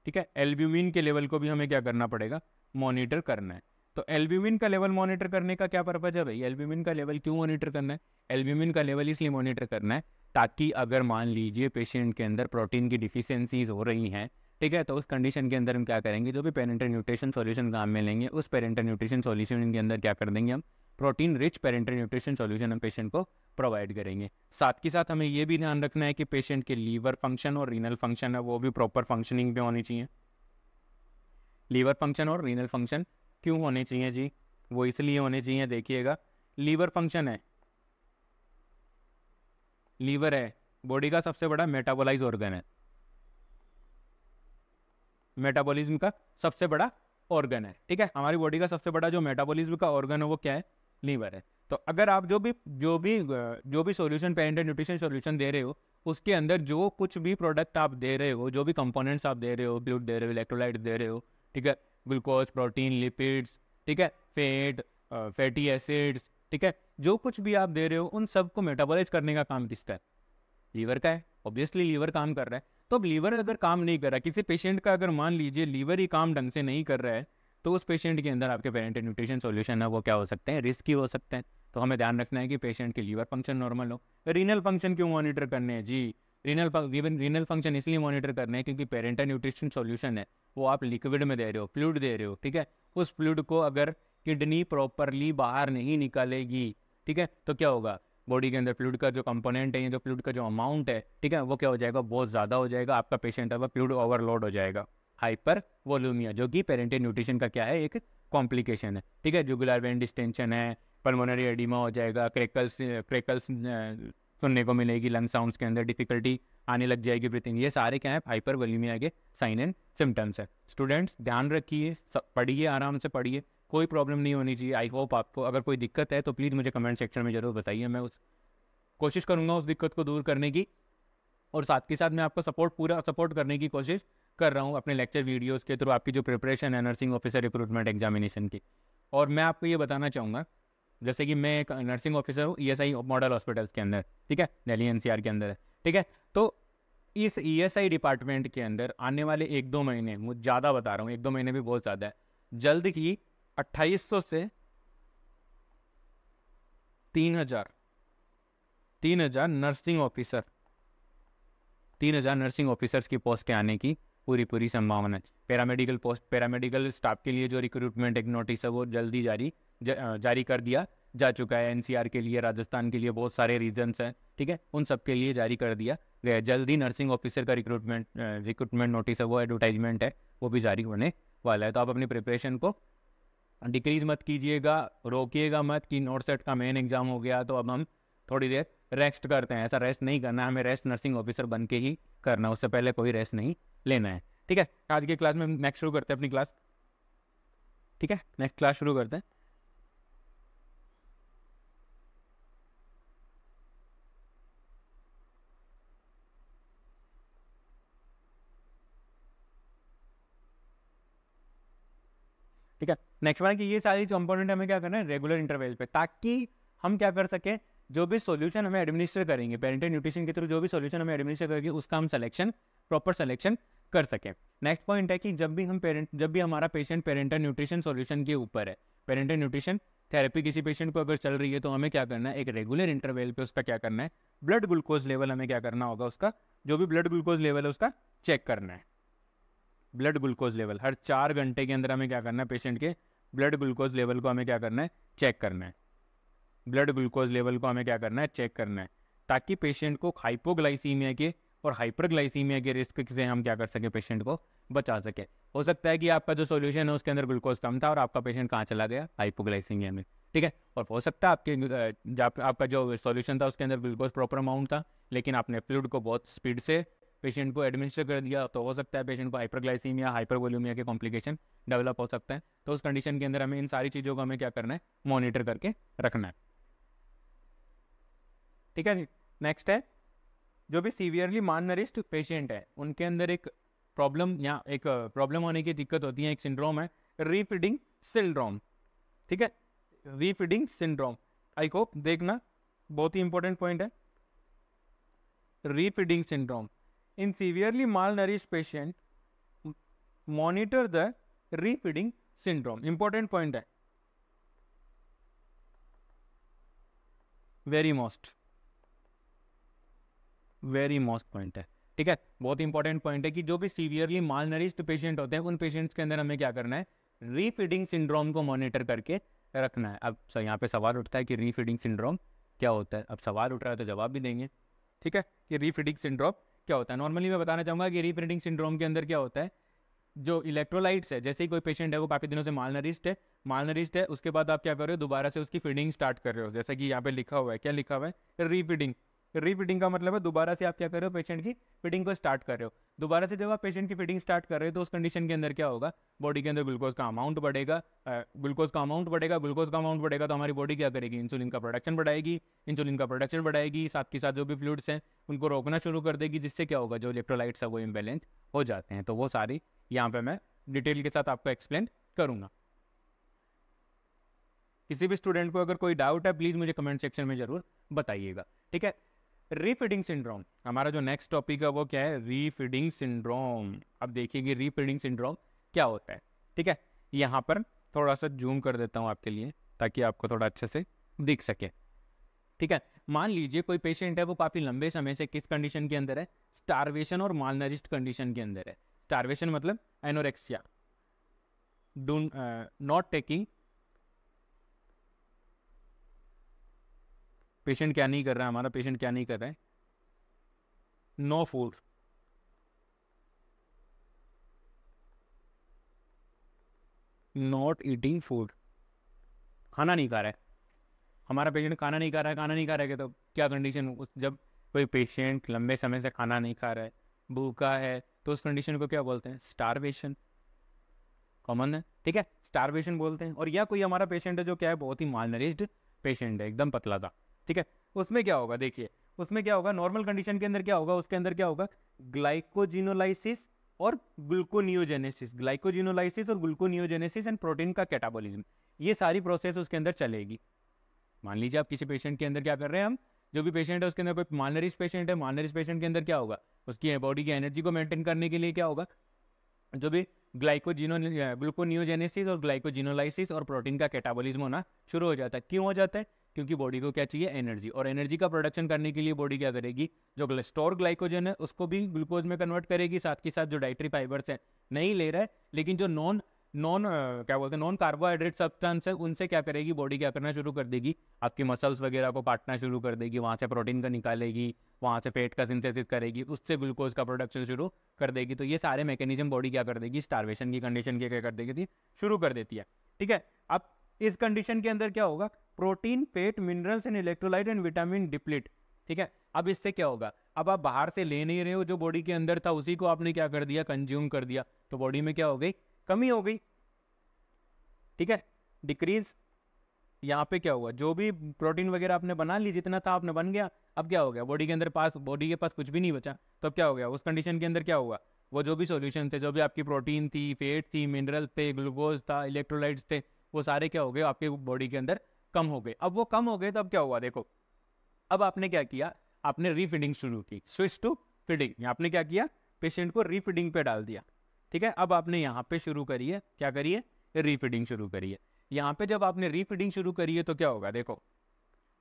ठीक है एल्ब्यूमिन के लेवल को भी हमें क्या करना पड़ेगा मॉनिटर करना है तो एल्ब्यूमिन का लेवल मॉनिटर करने का क्या पर्पज है भाई एल्ब्यूमिन का लेवल क्यों मॉनिटर करना है एल्ब्यूमिन का लेवल इसलिए मॉनिटर करना है ताकि अगर मान लीजिए पेशेंट के अंदर प्रोटीन की डिफिशेंसीज हो रही हैं ठीक है तो उस कंडीशन के अंदर हम क्या करेंगे जो भी पेरेंटल न्यूट्रिशन सॉल्यूशन काम में लेंगे उस पेरेंटल न्यूट्रिशन सॉल्यूशन के अंदर क्या कर देंगे हम protein rich parental nutrition solution हम पेशेंट को प्रोवाइड करेंगे साथ के साथ हमें ये भी ध्यान रखना है कि पेशेंट के लीवर फंक्शन और रीनल फंक्शन है वो भी प्रॉपर फंक्शनिंग पे होनी चाहिए लीवर फंक्शन और रीनल फंक्शन क्यों होने चाहिए जी वो इसलिए होने चाहिए देखिएगा लीवर फंक्शन है लीवर है बॉडी का सबसे बड़ा मेटाबोलाइज ऑर्गन है मेटाबॉलिज्म का सबसे बड़ा ऑर्गन है ठीक है हमारी बॉडी का सबसे बड़ा जो मेटाबॉलिज्म का ऑर्गन है वो क्या है लीवर है तो अगर आप जो भी जो भी जो भी सॉल्यूशन पेरेंटल न्यूट्रिशन सॉल्यूशन दे रहे हो उसके अंदर जो कुछ भी प्रोडक्ट आप दे रहे हो जो भी कंपोनेंट्स आप दे रहे हो ब्लूड दे रहे हो इलेक्ट्रोलाइट दे रहे हो ठीक है ग्लूकोज प्रोटीन लिपिड्स ठीक है फेट फैटी एसिड्स ठीक है जो कुछ भी आप दे रहे हो उन सबको मेटाबोलाइज करने का काम किसका है लीवर का है ऑब्वियसली लीवर काम कर रहा है तो अब लीवर अगर काम नहीं कर रहा किसी पेशेंट का अगर मान लीजिए लीवर ही काम ढंग से नहीं कर रहा है तो उस पेशेंट के अंदर आपके पेरेंट न्यूट्रिशन सोल्यूशन है वो क्या हो सकते हैं रिस्क ही हो सकते हैं तो हमें ध्यान रखना है कि पेशेंट के लीवर फंक्शन नॉर्मल हो रीनल फंक्शन क्यों मॉनिटर करने हैं जी रीनल इवन रीनल फंक्शन इसलिए मॉनिटर करने हैं क्योंकि पेरेंटल न्यूट्रिशन सोल्यूशन है वो आप लिक्विड में दे रहे हो फ्लूड दे रहे हो ठीक है उस फ्लूड को अगर किडनी प्रॉपरली बाहर नहीं निकालेगी ठीक है तो क्या होगा बॉडी के अंदर फ्लूड का जो कंपोनेंट है या जो फ्लूड का जो अमाउंट है ठीक है वो क्या हो जाएगा बहुत ज़्यादा हो जाएगा आपका पेशेंट अब फ्लूड ओवरलोड हो जाएगा हाइपर वोलूमिया जो कि पेरेंटे न्यूट्रिशन का क्या है एक कॉम्प्लिकेशन है ठीक है जुगुलर वेन डिस्टेंशन है पल्मोनरी एडिमा हो जाएगा क्रेकल्स क्रेकल्स सुनने को मिलेगी लंग साउंड्स के अंदर डिफिकल्टी आने लग जाएगी ब्रीथिंग ये सारे क्या है हाइपर वोलूमिया के साइन एंड सिम्टम्स है स्टूडेंट्स ध्यान रखिए पढ़िए आराम से पढ़िए कोई प्रॉब्लम नहीं होनी चाहिए आई होप आपको अगर कोई दिक्कत है तो प्लीज़ मुझे कमेंट सेक्शन में ज़रूर बताइए मैं उस कोशिश करूँगा उस दिक्कत को दूर करने की और साथ के साथ मैं आपको सपोर्ट पूरा सपोर्ट करने की कोशिश कर रहा हूँ अपने लेक्चर वीडियोस के थ्रू आपकी जो प्रिपरेशन है नर्सिंग ऑफिसर रिक्रूटमेंट एग्जामिनेशन की और मैं आपको ये बताना चाहूँगा जैसे कि मैं एक नर्सिंग ऑफिसर हूँ ई मॉडल हॉस्पिटल्स के अंदर ठीक है दिल्ली एन के अंदर ठीक है तो इस ई e डिपार्टमेंट के अंदर आने वाले एक दो महीने मुझे ज़्यादा बता रहा हूँ एक दो महीने भी बहुत ज़्यादा है जल्द ही अट्ठाईस से तीन हजार तीन हजार नर्सिंग ऑफिसर तीन हजार नर्सिंग ऑफिसर्स की पोस्ट आने की पूरी पूरी संभावना है पैरामेडिकल पोस्ट पैरामेडिकल स्टाफ के लिए जो रिक्रूटमेंट एक नोटिस है वो जल्दी जारी ज, जारी कर दिया जा चुका है एनसीआर के लिए राजस्थान के लिए बहुत सारे रीजन्स हैं ठीक है उन सब के लिए जारी कर दिया गया जल्दी नर्सिंग ऑफिसर का रिक्रूटमेंट रिक्रूटमेंट नोटिस है वो एडवर्टाइजमेंट है वो भी जारी होने वाला है तो आप अपनी प्रिपरेशन को डिक्रीज मत कीजिएगा रोकिएगा मत कि नोट सेट का मेन एग्ज़ाम हो गया तो अब हम थोड़ी देर रेस्ट करते हैं ऐसा रेस्ट नहीं करना हमें रेस्ट नर्सिंग ऑफिसर बन के ही करना उससे पहले कोई रेस्ट नहीं लेना है ठीक है आज की क्लास में नेक्स्ट शुरू करते हैं अपनी क्लास ठीक है नेक्स्ट क्लास शुरू करते हैं ठीक है नेक्स्ट बार कि ये सारी कंपोनेंट हमें क्या करना है रेगुलर इंटरवल पे ताकि हम क्या कर सकें जो भी सोल्यूशन हमें एडमिनिस्टर करेंगे पेरेंटल न्यूट्रिशन के थ्रू जो भी सोल्यूशन हमें एडमिनिस्टर करेंगे उसका हम सिलेक्शन प्रॉपर सिलेक्शन कर सकें नेक्स्ट पॉइंट है कि जब भी हम पेरेंट जब भी हमारा पेशेंट पेरेंटल न्यूट्रिशन सोल्यूशन के ऊपर है पेरेंटल न्यूट्रिशन थेरेपी किसी पेशेंट को अगर चल रही है तो हमें क्या करना है एक रेगुलर इंटरवेल पे उसका क्या करना है ब्लड ग्लूकोज लेवल हमें क्या करना होगा उसका जो भी ब्लड ग्लूकोज लेवल है उसका चेक करना है ब्लड ग्लूकोज लेवल हर चार घंटे के अंदर हमें क्या करना है पेशेंट के ब्लड ग्लूकोज लेवल को हमें क्या करना है चेक करना है ब्लड ग्लूकोज लेवल को हमें क्या करना है चेक करना है ताकि पेशेंट को हाइपोग्लाइसीमिया के और हाइपरग्लाइसीमिया के रिस्क से हम क्या कर सकें पेशेंट को बचा सके हो सकता है कि आपका जो सोल्यूशन है उसके अंदर ग्लूकोज कम था और आपका पेशेंट कहाँ चला गया हाइपोग्लाइसीमिया में ठीक है और हो सकता है आपके आपका जो सॉल्यूशन था उसके अंदर ग्लूकोज प्रॉपर अमाउंट था लेकिन आपने फ्लूड को बहुत स्पीड से पेशेंट को एडमिनिस्टर कर दिया तो हो सकता है पेशेंट को हाइपरग्लाइसीमिया हाइपरवोल्यूमिया के कॉम्प्लिकेशन डेवलप हो सकता है तो उस कंडीशन के अंदर हमें इन सारी चीज़ों को हमें क्या करना है मॉनिटर करके रखना है ठीक है जी नेक्स्ट है जो भी सीवियरली नरिस्ट पेशेंट है उनके अंदर एक प्रॉब्लम या एक प्रॉब्लम uh, होने की दिक्कत होती है एक सिंड्रोम है रीफीडिंग सिंड्रोम ठीक है रीफीडिंग सिंड्रोम आई होप देखना बहुत ही इंपॉर्टेंट पॉइंट है refeeding syndrome in severely malnourish patient monitor the refeeding syndrome important point है very most very most point है ठीक है बहुत इंपॉर्टेंट पॉइंट है कि जो भी सीवियरली नरिस्ट पेशेंट होते हैं उन पेशेंट्स के अंदर हमें क्या करना है रीफीडिंग सिंड्रोम को मॉनिटर करके रखना है अब सर यहाँ पे सवाल उठता है कि रीफीडिंग सिंड्रोम क्या होता है अब सवाल उठ रहा है तो जवाब भी देंगे ठीक है कि रीफीडिंग सिंड्रोम क्या होता है नॉर्मली मैं बताना चाहूँगा कि रीफीडिंग सिंड्रोम के अंदर क्या होता है जो इलेक्ट्रोलाइट्स है जैसे ही कोई पेशेंट है वो काफ़ी दिनों से मालनरिस्ट है मालनरिस्ट है उसके बाद आप क्या कर रहे हो दोबारा से उसकी फीडिंग स्टार्ट कर रहे हो जैसे कि यहाँ पे लिखा हुआ है क्या लिखा हुआ है रीफीडिंग रीफिटिंग का मतलब है दोबारा से आप क्या कर रहे हो पेशेंट की फिटिंग को स्टार्ट कर रहे हो दोबारा से जब आप पेशेंट की फिटिंग स्टार्ट कर रहे हो तो उस कंडीशन के अंदर क्या होगा बॉडी के अंदर ग्लूकोज का अमाउंट बढ़ेगा ग्लूकोज का अमाउंट बढ़ेगा ग्लूकोज का अमाउंट बढ़ेगा तो हमारी बॉडी क्या करेगी इंसुलिन का प्रोडक्शन बढ़ाएगी इंसुलिन का प्रोडक्शन बढ़ाएगी साथ के साथ जो भी फ्लूड्स हैं उनको रोकना शुरू कर देगी जिससे क्या होगा जो इलेक्ट्रोलाइट्स है वो इम्बेलेंस हो जाते हैं तो वो सारी यहाँ पर मैं डिटेल के साथ आपको एक्सप्लेन करूँगा किसी भी स्टूडेंट को अगर कोई डाउट है प्लीज़ मुझे कमेंट सेक्शन में ज़रूर बताइएगा ठीक है रीफीडिंग सिंड्रोम हमारा जो नेक्स्ट टॉपिक है वो क्या है रीफीडिंग सिंड्रोम अब देखिए रीफीडिंग सिंड्रोम क्या होता है ठीक है यहाँ पर थोड़ा सा जूम कर देता हूँ आपके लिए ताकि आपको थोड़ा अच्छे से दिख सके ठीक है मान लीजिए कोई पेशेंट है वो काफ़ी लंबे समय से किस कंडीशन के अंदर है स्टारवेशन और मालनरिस्ट कंडीशन के अंदर है स्टारवेशन मतलब anorexia do not taking patient क्या नहीं कर रहा है हमारा पेशेंट क्या नहीं कर रहा है no for not eating food खाना नहीं खा रहा है हमारा पेशेंट खाना नहीं खा रहा है खाना नहीं खा रहा है तो क्या कंडीशन जब कोई पेशेंट लंबे समय से खाना नहीं खा रहा है भूखा है तो उस कंडीशन को क्या बोलते हैं स्टारवेशन कॉमन है ठीक है स्टारवेशन बोलते हैं और या कोई हमारा पेशेंट है जो क्या है बहुत ही मालनरिज्ड पेशेंट है एकदम पतला था ठीक है उसमें क्या होगा देखिए उसमें क्या होगा नॉर्मल कंडीशन के अंदर क्या होगा उसके अंदर क्या होगा ग्लाइकोजिनोलाइसिस और ग्लूकोनियोजेनेसिस ग्लाइकोजिनोलाइसिस और ग्लूकोनियोजेनेसिस एंड प्रोटीन का कैटाबोलिज्म ये सारी प्रोसेस उसके अंदर चलेगी मान लीजिए आप किसी पेशेंट के अंदर क्या कर रहे हैं हम जो भी पेशेंट है उसके अंदर कोई मानरिस पेशेंट है मानरिस पेशेंट के अंदर क्या होगा उसकी बॉडी की एनर्जी को मेंटेन करने के लिए क्या होगा जो भी ग्लाइकोजिनो ग्लूकोनियोजेनेसिस और ग्लाइकोजिनोलाइसिस और प्रोटीन का कैटाबोलिज्म होना शुरू हो जाता है क्यों हो जाता है क्योंकि बॉडी को क्या चाहिए एनर्जी और एनर्जी का प्रोडक्शन करने के लिए बॉडी क्या करेगी जो ग्लेस्टोर ग्लाइकोजन है उसको भी ग्लूकोज में कन्वर्ट करेगी साथ के साथ जो डाइट्री फाइबर्स है नहीं ले रहा है लेकिन जो नॉन नॉन क्या बोलते हैं नॉन कार्बोहाइड्रेट सब्सटेंस है उनसे क्या करेगी बॉडी क्या करना शुरू कर देगी आपकी मसल्स वगैरह को काटना शुरू कर देगी वहाँ से प्रोटीन का निकालेगी वहाँ से पेट का सिंथेसिस करेगी उससे ग्लूकोज का प्रोडक्शन शुरू कर देगी तो ये सारे मैकेनिज्म बॉडी क्या कर देगी स्टारवेशन की कंडीशन क्या कर देगी थी शुरू कर देती है ठीक है अब इस कंडीशन के अंदर क्या होगा protein fat minerals and electrolyte and vitamin deplete ठीक है अब इससे क्या होगा अब आप बाहर से ले नहीं रहे हो जो बॉडी के अंदर था उसी को आपने क्या कर दिया कंज्यूम कर दिया तो बॉडी में क्या हो गई कमी हो गई ठीक है डिक्रीज यहाँ पे क्या हुआ जो भी प्रोटीन वगैरह आपने बना ली जितना था आपने बन गया अब क्या हो गया बॉडी के अंदर पास बॉडी के पास कुछ भी नहीं बचा तो अब क्या हो गया उस कंडीशन के अंदर क्या हुआ वो जो भी सॉल्यूशन थे जो भी आपकी प्रोटीन थी फेट थी मिनरल्स थे ग्लूकोज था इलेक्ट्रोलाइट्स थे वो सारे क्या हो गए आपके बॉडी के अंदर कम हो गए अब वो कम हो गए तो अब क्या हुआ देखो अब आपने क्या किया आपने रीफीडिंग शुरू की स्विच टू फीडिंग आपने क्या किया पेशेंट को रीफीडिंग पे डाल दिया ठीक है अब आपने यहाँ पे शुरू करी है क्या करिए रीफीडिंग शुरू करिए यहाँ पे जब आपने रीफीडिंग शुरू करी है तो क्या होगा देखो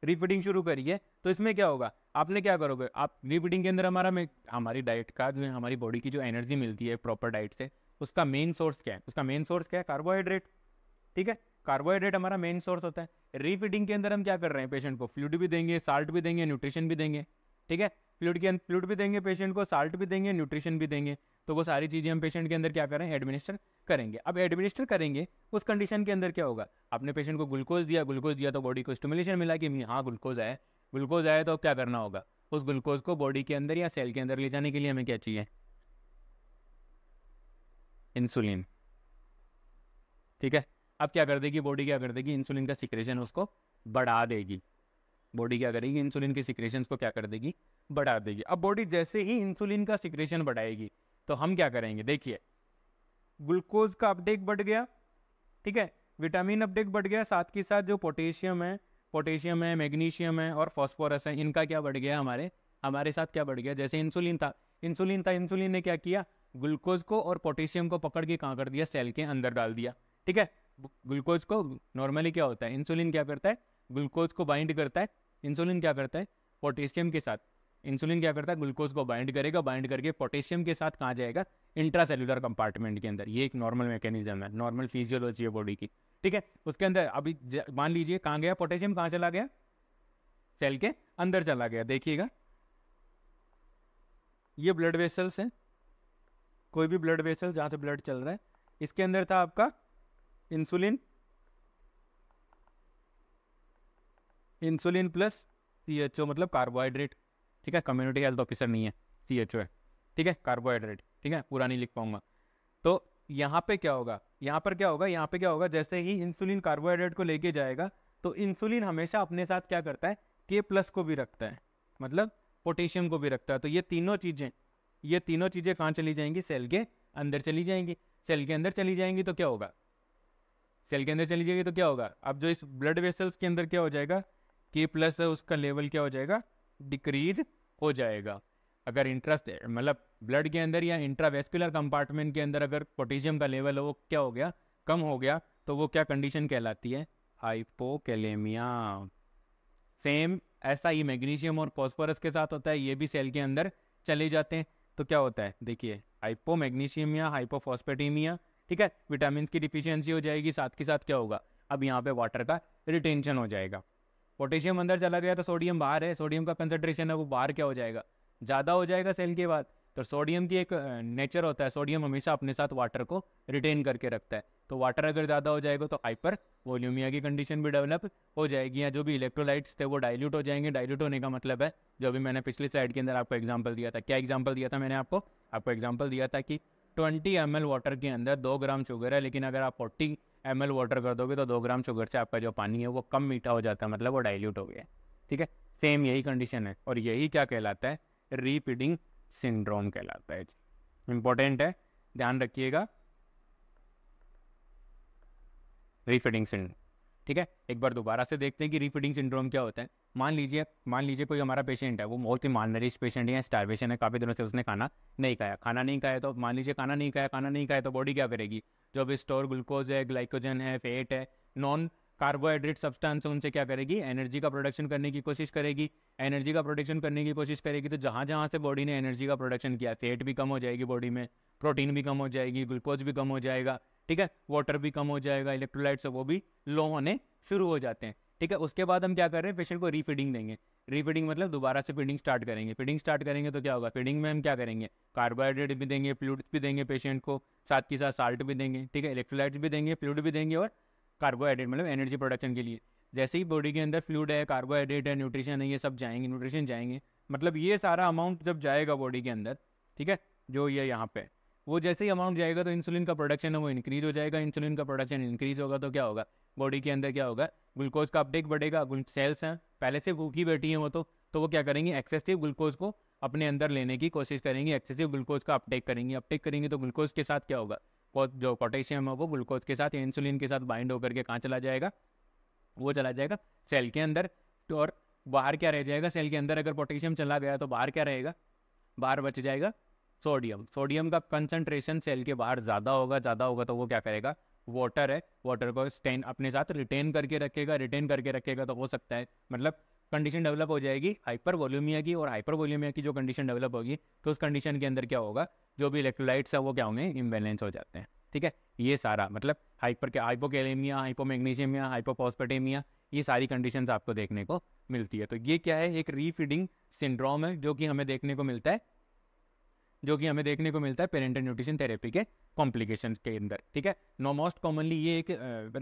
रीफीडिंग शुरू करिए तो इसमें क्या होगा आपने क्या करोगे आप रीफीडिंग के अंदर हमारा में हमारी डाइट का जो हमारी बॉडी की जो एनर्जी मिलती है प्रॉपर डाइट से उसका मेन सोर्स क्या है उसका मेन सोर्स क्या है कार्बोहाइड्रेट ठीक है कार्बोहाइड्रेट हमारा मेन सोर्स होता है रीफीडिंग के अंदर हम क्या कर रहे हैं पेशेंट को फ्लूड भी देंगे साल्ट भी देंगे न्यूट्रिशन भी देंगे ठीक है फ्लूड के फ्लूड भी देंगे पेशेंट को साल्ट भी देंगे न्यूट्रिशन भी देंगे तो वो सारी चीज़ें हम पेशेंट के अंदर क्या करें एडमिनिस्टर करेंगे अब एडमिनिस्टर करेंगे उस कंडीशन के अंदर क्या होगा आपने पेशेंट को ग्लूकोज दिया ग्लूकोज दिया तो बॉडी को स्टिमुलेशन मिला कि हाँ ग्लूकोज आए ग्लूकोज आया तो क्या करना होगा उस ग्लूकोज को बॉडी के अंदर या सेल के अंदर ले जाने के लिए हमें क्या चाहिए इंसुलिन ठीक है अब क्या कर देगी बॉडी क्या कर देगी इंसुलिन का सिक्रेशन उसको बढ़ा देगी बॉडी क्या करेगी इंसुलिन के सिक्रेशन को क्या कर देगी बढ़ा देगी अब बॉडी जैसे ही इंसुलिन का सिक्रेशन बढ़ाएगी तो हम क्या करेंगे देखिए ग्लूकोज का अपडेक बढ़ गया ठीक है विटामिन अपडेक बढ़ गया साथ के साथ जो पोटेशियम है पोटेशियम है मैग्नीशियम है और फॉस्फोरस है इनका क्या बढ़ गया हमारे हमारे साथ क्या बढ़ गया जैसे इंसुलिन था इंसुलिन था इंसुलिन ने क्या किया ग्लूकोज को और पोटेशियम को पकड़ के कहाँ कर दिया सेल के अंदर डाल दिया ठीक है ग्लूकोज को नॉर्मली क्या होता है इंसुलिन क्या करता है ग्लूकोज को बाइंड करता है इंसुलिन क्या करता है पोटेशियम के साथ इंसुलिन क्या करता है ग्लूकोज को बाइंड करेगा बाइंड करके पोटेशियम के साथ कहाँ जाएगा इंट्रा सेलुलर कंपार्टमेंट के अंदर ये एक नॉर्मल मैकेनिज्म है नॉर्मल फिजियोलॉजी है बॉडी की ठीक है उसके अंदर अभी मान लीजिए कहाँ गया पोटेशियम कहाँ चला गया सेल के अंदर चला गया देखिएगा ये ब्लड वेसल्स हैं कोई भी ब्लड वेसल जहाँ से ब्लड चल रहा है इसके अंदर था आपका insulin insulin plus C H O मतलब कार्बोहाइड्रेट ठीक है कम्युनिटी हेल्थ ऑफिसर नहीं है सी एच ओ है ठीक है कार्बोहाइड्रेट ठीक है पूरा नहीं लिख पाऊंगा तो यहाँ पे क्या होगा यहाँ पर क्या होगा यहाँ पे क्या होगा जैसे ही इंसुलिन कार्बोहाइड्रेट को लेके जाएगा तो इंसुलिन हमेशा अपने साथ क्या करता है के प्लस को भी रखता है मतलब पोटेशियम को भी रखता है तो ये तीनों चीज़ें ये तीनों चीज़ें कहाँ चली जाएंगी सेल के अंदर चली जाएंगी सेल के अंदर चली जाएंगी तो क्या होगा सेल के अंदर चली जाएगी तो क्या होगा अब जो इस ब्लड वेसल्स के अंदर क्या हो जाएगा के प्लस उसका लेवल क्या हो जाएगा डिक्रीज हो जाएगा अगर इंटरेस्ट मतलब ब्लड के अंदर या इंट्रावेस्कुलर कंपार्टमेंट के अंदर अगर पोटेशियम का लेवल वो क्या हो गया कम हो गया तो वो क्या कंडीशन कहलाती है हाइपोकेलेमिया सेम ऐसा ही मैग्नीशियम और फॉस्फोरस के साथ होता है ये भी सेल के अंदर चले जाते हैं तो क्या होता है देखिए हाइपो मैग्नीशियम या हाइपोफॉस्पेटीमिया ठीक है विटामिन की डिफिशियंसी हो जाएगी साथ के साथ क्या होगा अब यहाँ पे वाटर का रिटेंशन हो जाएगा पोटेशियम अंदर चला गया तो सोडियम बाहर है सोडियम का कंसनट्रेशन है वो बाहर क्या हो जाएगा ज़्यादा हो जाएगा सेल के बाद तो सोडियम की एक नेचर होता है सोडियम हमेशा अपने साथ वाटर को रिटेन करके रखता है तो वाटर अगर ज़्यादा हो जाएगा तो हाइपर वोल्यूमिया की कंडीशन भी डेवलप हो जाएगी या जो भी इलेक्ट्रोलाइट्स थे वो डाइल्यूट हो जाएंगे डाइल्यूट होने का मतलब है जो अभी मैंने पिछली स्लाइड के अंदर आपको एग्जाम्पल दिया था क्या एग्जाम्पल दिया था मैंने आपको आपको एग्जाम्पल दिया था कि ट्वेंटी एम वाटर के अंदर दो ग्राम शुगर है लेकिन अगर आप फोर्टी एम वाटर कर दोगे तो दो ग्राम शुगर से आपका जो पानी है वो कम मीठा हो जाता है मतलब वो डाइल्यूट हो गया ठीक है सेम यही कंडीशन है और यही क्या कहलाता है रीपीडिंग सिंड्रोम कहलाता है इंपॉर्टेंट है ध्यान रखिएगा रीफिटिंग सिंड्रोम ठीक है एक बार दोबारा से देखते हैं कि रीफिटिंग सिंड्रोम क्या होता है मान लीजिए मान लीजिए कोई हमारा पेशेंट है वो बहुत ही मालनरिश पेशेंट है स्टारवेशन है काफ़ी दिनों से उसने खाना नहीं खाया खाना नहीं खाया तो मान लीजिए खाना नहीं खाया खाना नहीं खाया तो बॉडी क्या करेगी जो भी स्टोर ग्लूकोज है ग्लाइकोजन है फेट है नॉन कार्बोहाइड्रेट सब्सटेंस उनसे क्या करेगी एनर्जी का प्रोडक्शन करने की कोशिश करेगी एनर्जी का प्रोडक्शन करने की कोशिश करेगी तो जहाँ जहाँ से बॉडी ने एनर्जी का प्रोडक्शन किया फेट भी कम हो जाएगी बॉडी में प्रोटीन भी कम हो जाएगी ग्लूकोज भी कम हो जाएगा ठीक है वाटर भी कम हो जाएगा इलेक्ट्रोलाइट्स वो भी लो होने शुरू हो जाते हैं ठीक है उसके बाद हम क्या कर रहे हैं पेशेंट को रीफीडिंग देंगे रीफीडिंग मतलब दोबारा से फीडिंग स्टार्ट करेंगे फीडिंग स्टार्ट करेंगे तो क्या होगा फीडिंग में हम क्या करेंगे कार्बोहाइड्रेट भी देंगे फ्लूड भी देंगे पेशेंट को साथ के साथ साल्ट भी देंगे ठीक है इलेक्ट्रोलाइट्स भी देंगे फ्लूड भी देंगे और कार्बोहाइड्रेट मतलब एनर्जी प्रोडक्शन के लिए जैसे ही बॉडी के अंदर फ्लूड है कार्बोहाइड्रेट है न्यूट्रिशन है ये सब जाएंगे न्यूट्रिशन जाएंगे मतलब ये सारा अमाउंट जब जाएगा बॉडी के अंदर ठीक है जो ये यहाँ पे वो जैसे ही अमाउंट जाएगा तो इंसुलिन का प्रोडक्शन है वो इंक्रीज हो जाएगा इंसुलिन का प्रोडक्शन इंक्रीज होगा तो क्या होगा बॉडी के अंदर क्या होगा ग्लूकोज का अपटेक बढ़ेगा सेल्स हैं पहले से भूखी बैठी हैं वो तो तो वो क्या करेंगी एक्सेसिव ग्लूकोज को अपने अंदर लेने की कोशिश करेंगी एक्सेसिव ग्लूकोज का अपटेक करेंगी अपटेक करेंगे तो ग्लूकोज के साथ क्या होगा जो पोटेशियम है वो ग्लूकोज के साथ इंसुलिन के साथ बाइंड होकर के कहाँ चला जाएगा वो चला जाएगा सेल के अंदर तो और बाहर क्या रह जाएगा सेल के अंदर अगर पोटेशियम चला गया तो बाहर क्या रहेगा बाहर बच जाएगा सोडियम सोडियम का कंसंट्रेशन सेल के बाहर ज़्यादा होगा ज़्यादा होगा तो वो क्या करेगा वाटर है वाटर को स्टेन अपने साथ रिटेन करके रखेगा रिटेन करके रखेगा तो हो सकता है मतलब कंडीशन डेवलप हो जाएगी हाइपर वॉल्यूमिया की और हाइपर वॉल्यूमिया की जो कंडीशन डेवलप होगी तो उस कंडीशन के अंदर क्या होगा जो भी इलेक्ट्रोलाइट्स है वो क्या होंगे इम्बेलेंस हो जाते हैं ठीक है ये सारा मतलब हाइपर के हाइपोकेलेमिया हाइपोमैग्नीशियमिया हाइपोफॉस्पेटेमिया ये सारी कंडीशंस आपको देखने को मिलती है तो ये क्या है एक रीफीडिंग सिंड्रोम है जो कि हमें देखने को मिलता है जो कि हमें देखने को मिलता है पेरेंटल न्यूट्रिशन थेरेपी के कॉम्प्लिकेशन के अंदर ठीक है नो मोस्ट कॉमनली ये एक